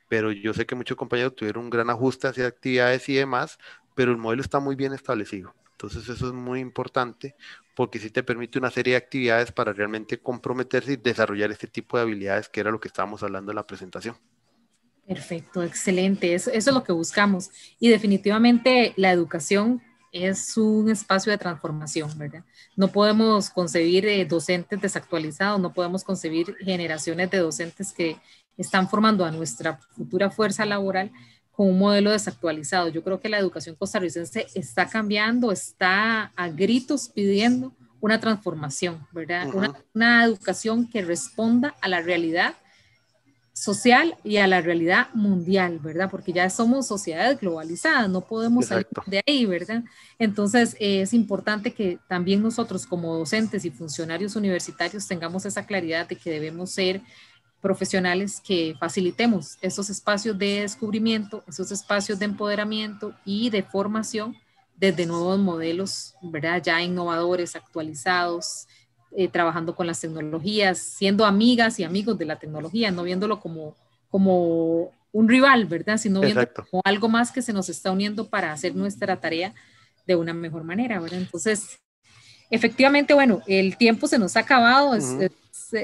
pero yo sé que muchos compañeros tuvieron un gran ajuste hacia actividades y demás, pero el modelo está muy bien establecido. Entonces eso es muy importante porque sí te permite una serie de actividades para realmente comprometerse y desarrollar este tipo de habilidades que era lo que estábamos hablando en la presentación. Perfecto, excelente. Eso, es lo que buscamos. Y definitivamente la educación es un espacio de transformación, ¿verdad? No podemos concebir eh, docentes desactualizados, no podemos concebir generaciones de docentes que están formando a nuestra futura fuerza laboral con un modelo desactualizado. Yo creo que la educación costarricense está cambiando, está a gritos pidiendo una transformación, ¿verdad? una educación que responda a la realidad social y a la realidad mundial, ¿verdad? Porque ya somos sociedades globalizadas, no podemos salir de ahí, ¿verdad? Entonces eh, es importante que también nosotros como docentes y funcionarios universitarios tengamos esa claridad de que debemos ser profesionales que facilitemos esos espacios de descubrimiento, esos espacios de empoderamiento y de formación desde nuevos modelos, ¿verdad? Ya innovadores, actualizados, eh, trabajando con las tecnologías, siendo amigas y amigos de la tecnología, no viéndolo como, como un rival, ¿verdad? Sino viendo como algo más que se nos está uniendo para hacer nuestra tarea de una mejor manera, ¿verdad? Entonces, efectivamente, bueno, el tiempo se nos ha acabado, eh,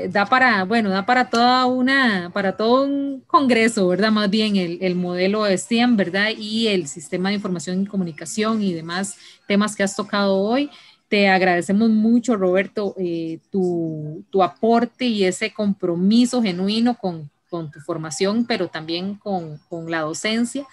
da para, bueno, da para toda una, para todo un congreso, ¿verdad? Más bien el, modelo de STEAM, ¿verdad? Y el sistema de información y comunicación y demás temas que has tocado hoy. Te agradecemos mucho, Roberto, eh, tu, aporte y ese compromiso genuino con, tu formación, pero también con, con la docencia.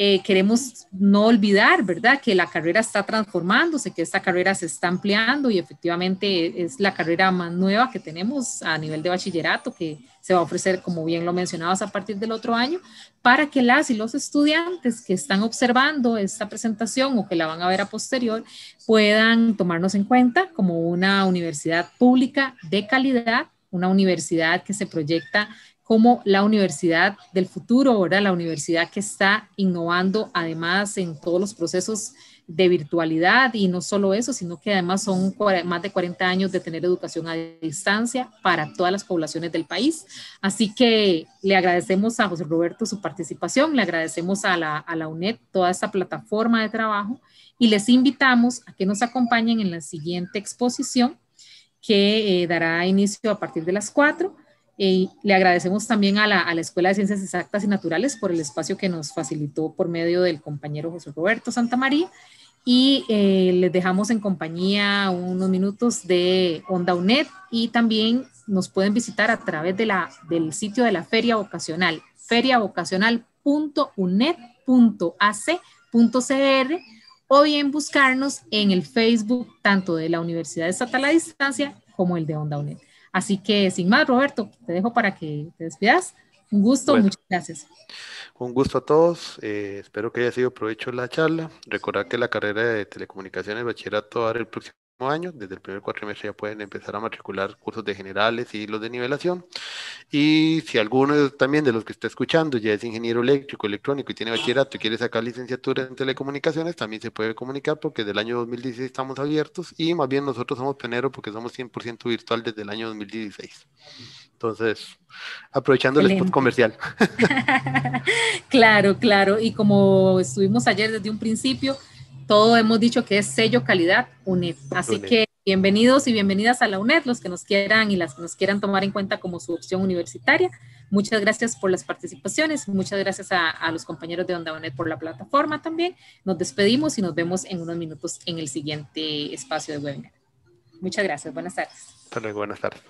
Eh, queremos no olvidar, ¿verdad?, que la carrera está transformándose, que esta carrera se está ampliando y efectivamente es la carrera más nueva que tenemos a nivel de bachillerato, que se va a ofrecer, como bien lo mencionabas, a partir del otro año, para que las y los estudiantes que están observando esta presentación o que la van a ver a posterior puedan tomarnos en cuenta como una universidad pública de calidad, una universidad que se proyecta como la universidad del futuro, ahora La universidad que está innovando además en todos los procesos de virtualidad y no solo eso, sino que además son más de 40 años de tener educación a distancia para todas las poblaciones del país. Así que le agradecemos a José Roberto su participación, le agradecemos a la, UNED toda esta plataforma de trabajo y les invitamos a que nos acompañen en la siguiente exposición que eh, dará inicio a partir de las 4 le agradecemos también a la, Escuela de Ciencias Exactas y Naturales por el espacio que nos facilitó por medio del compañero José Roberto Santamaría. Y eh, les dejamos en compañía unos minutos de Onda UNED y también nos pueden visitar a través de la, del sitio de la Feria Vocacional, feriavocacional.uned.ac.cr o bien buscarnos en el Facebook tanto de la Universidad Estatal a Distancia como el de Onda UNED. Así que sin más, Roberto, te dejo para que te despidas. Un gusto, muchas gracias. Un gusto a todos. Eh, espero que haya sido provecho la charla. Recordar que la carrera de telecomunicaciones bachillerato va a dar el próximo año, desde el primer cuatrimestre ya pueden empezar a matricular cursos de generales y los de nivelación. Y si alguno también de los que está escuchando ya es ingeniero eléctrico, electrónico y tiene bachillerato y quiere sacar licenciatura en telecomunicaciones, también se puede comunicar porque desde el año 2016 estamos abiertos y más bien nosotros somos pioneros porque somos 100% virtual desde el año 2016. Entonces, aprovechando el spot comercial. claro, claro. Y como estuvimos ayer desde un principio, todo hemos dicho que es sello calidad UNED. Así que bienvenidos y bienvenidas a la UNED, los que nos quieran y las que nos quieran tomar en cuenta como su opción universitaria. Muchas gracias por las participaciones, muchas gracias a, a los compañeros de Onda UNED por la plataforma también. Nos despedimos y nos vemos en unos minutos en el siguiente espacio de webinar. Muchas gracias, buenas tardes. Hasta buenas tardes.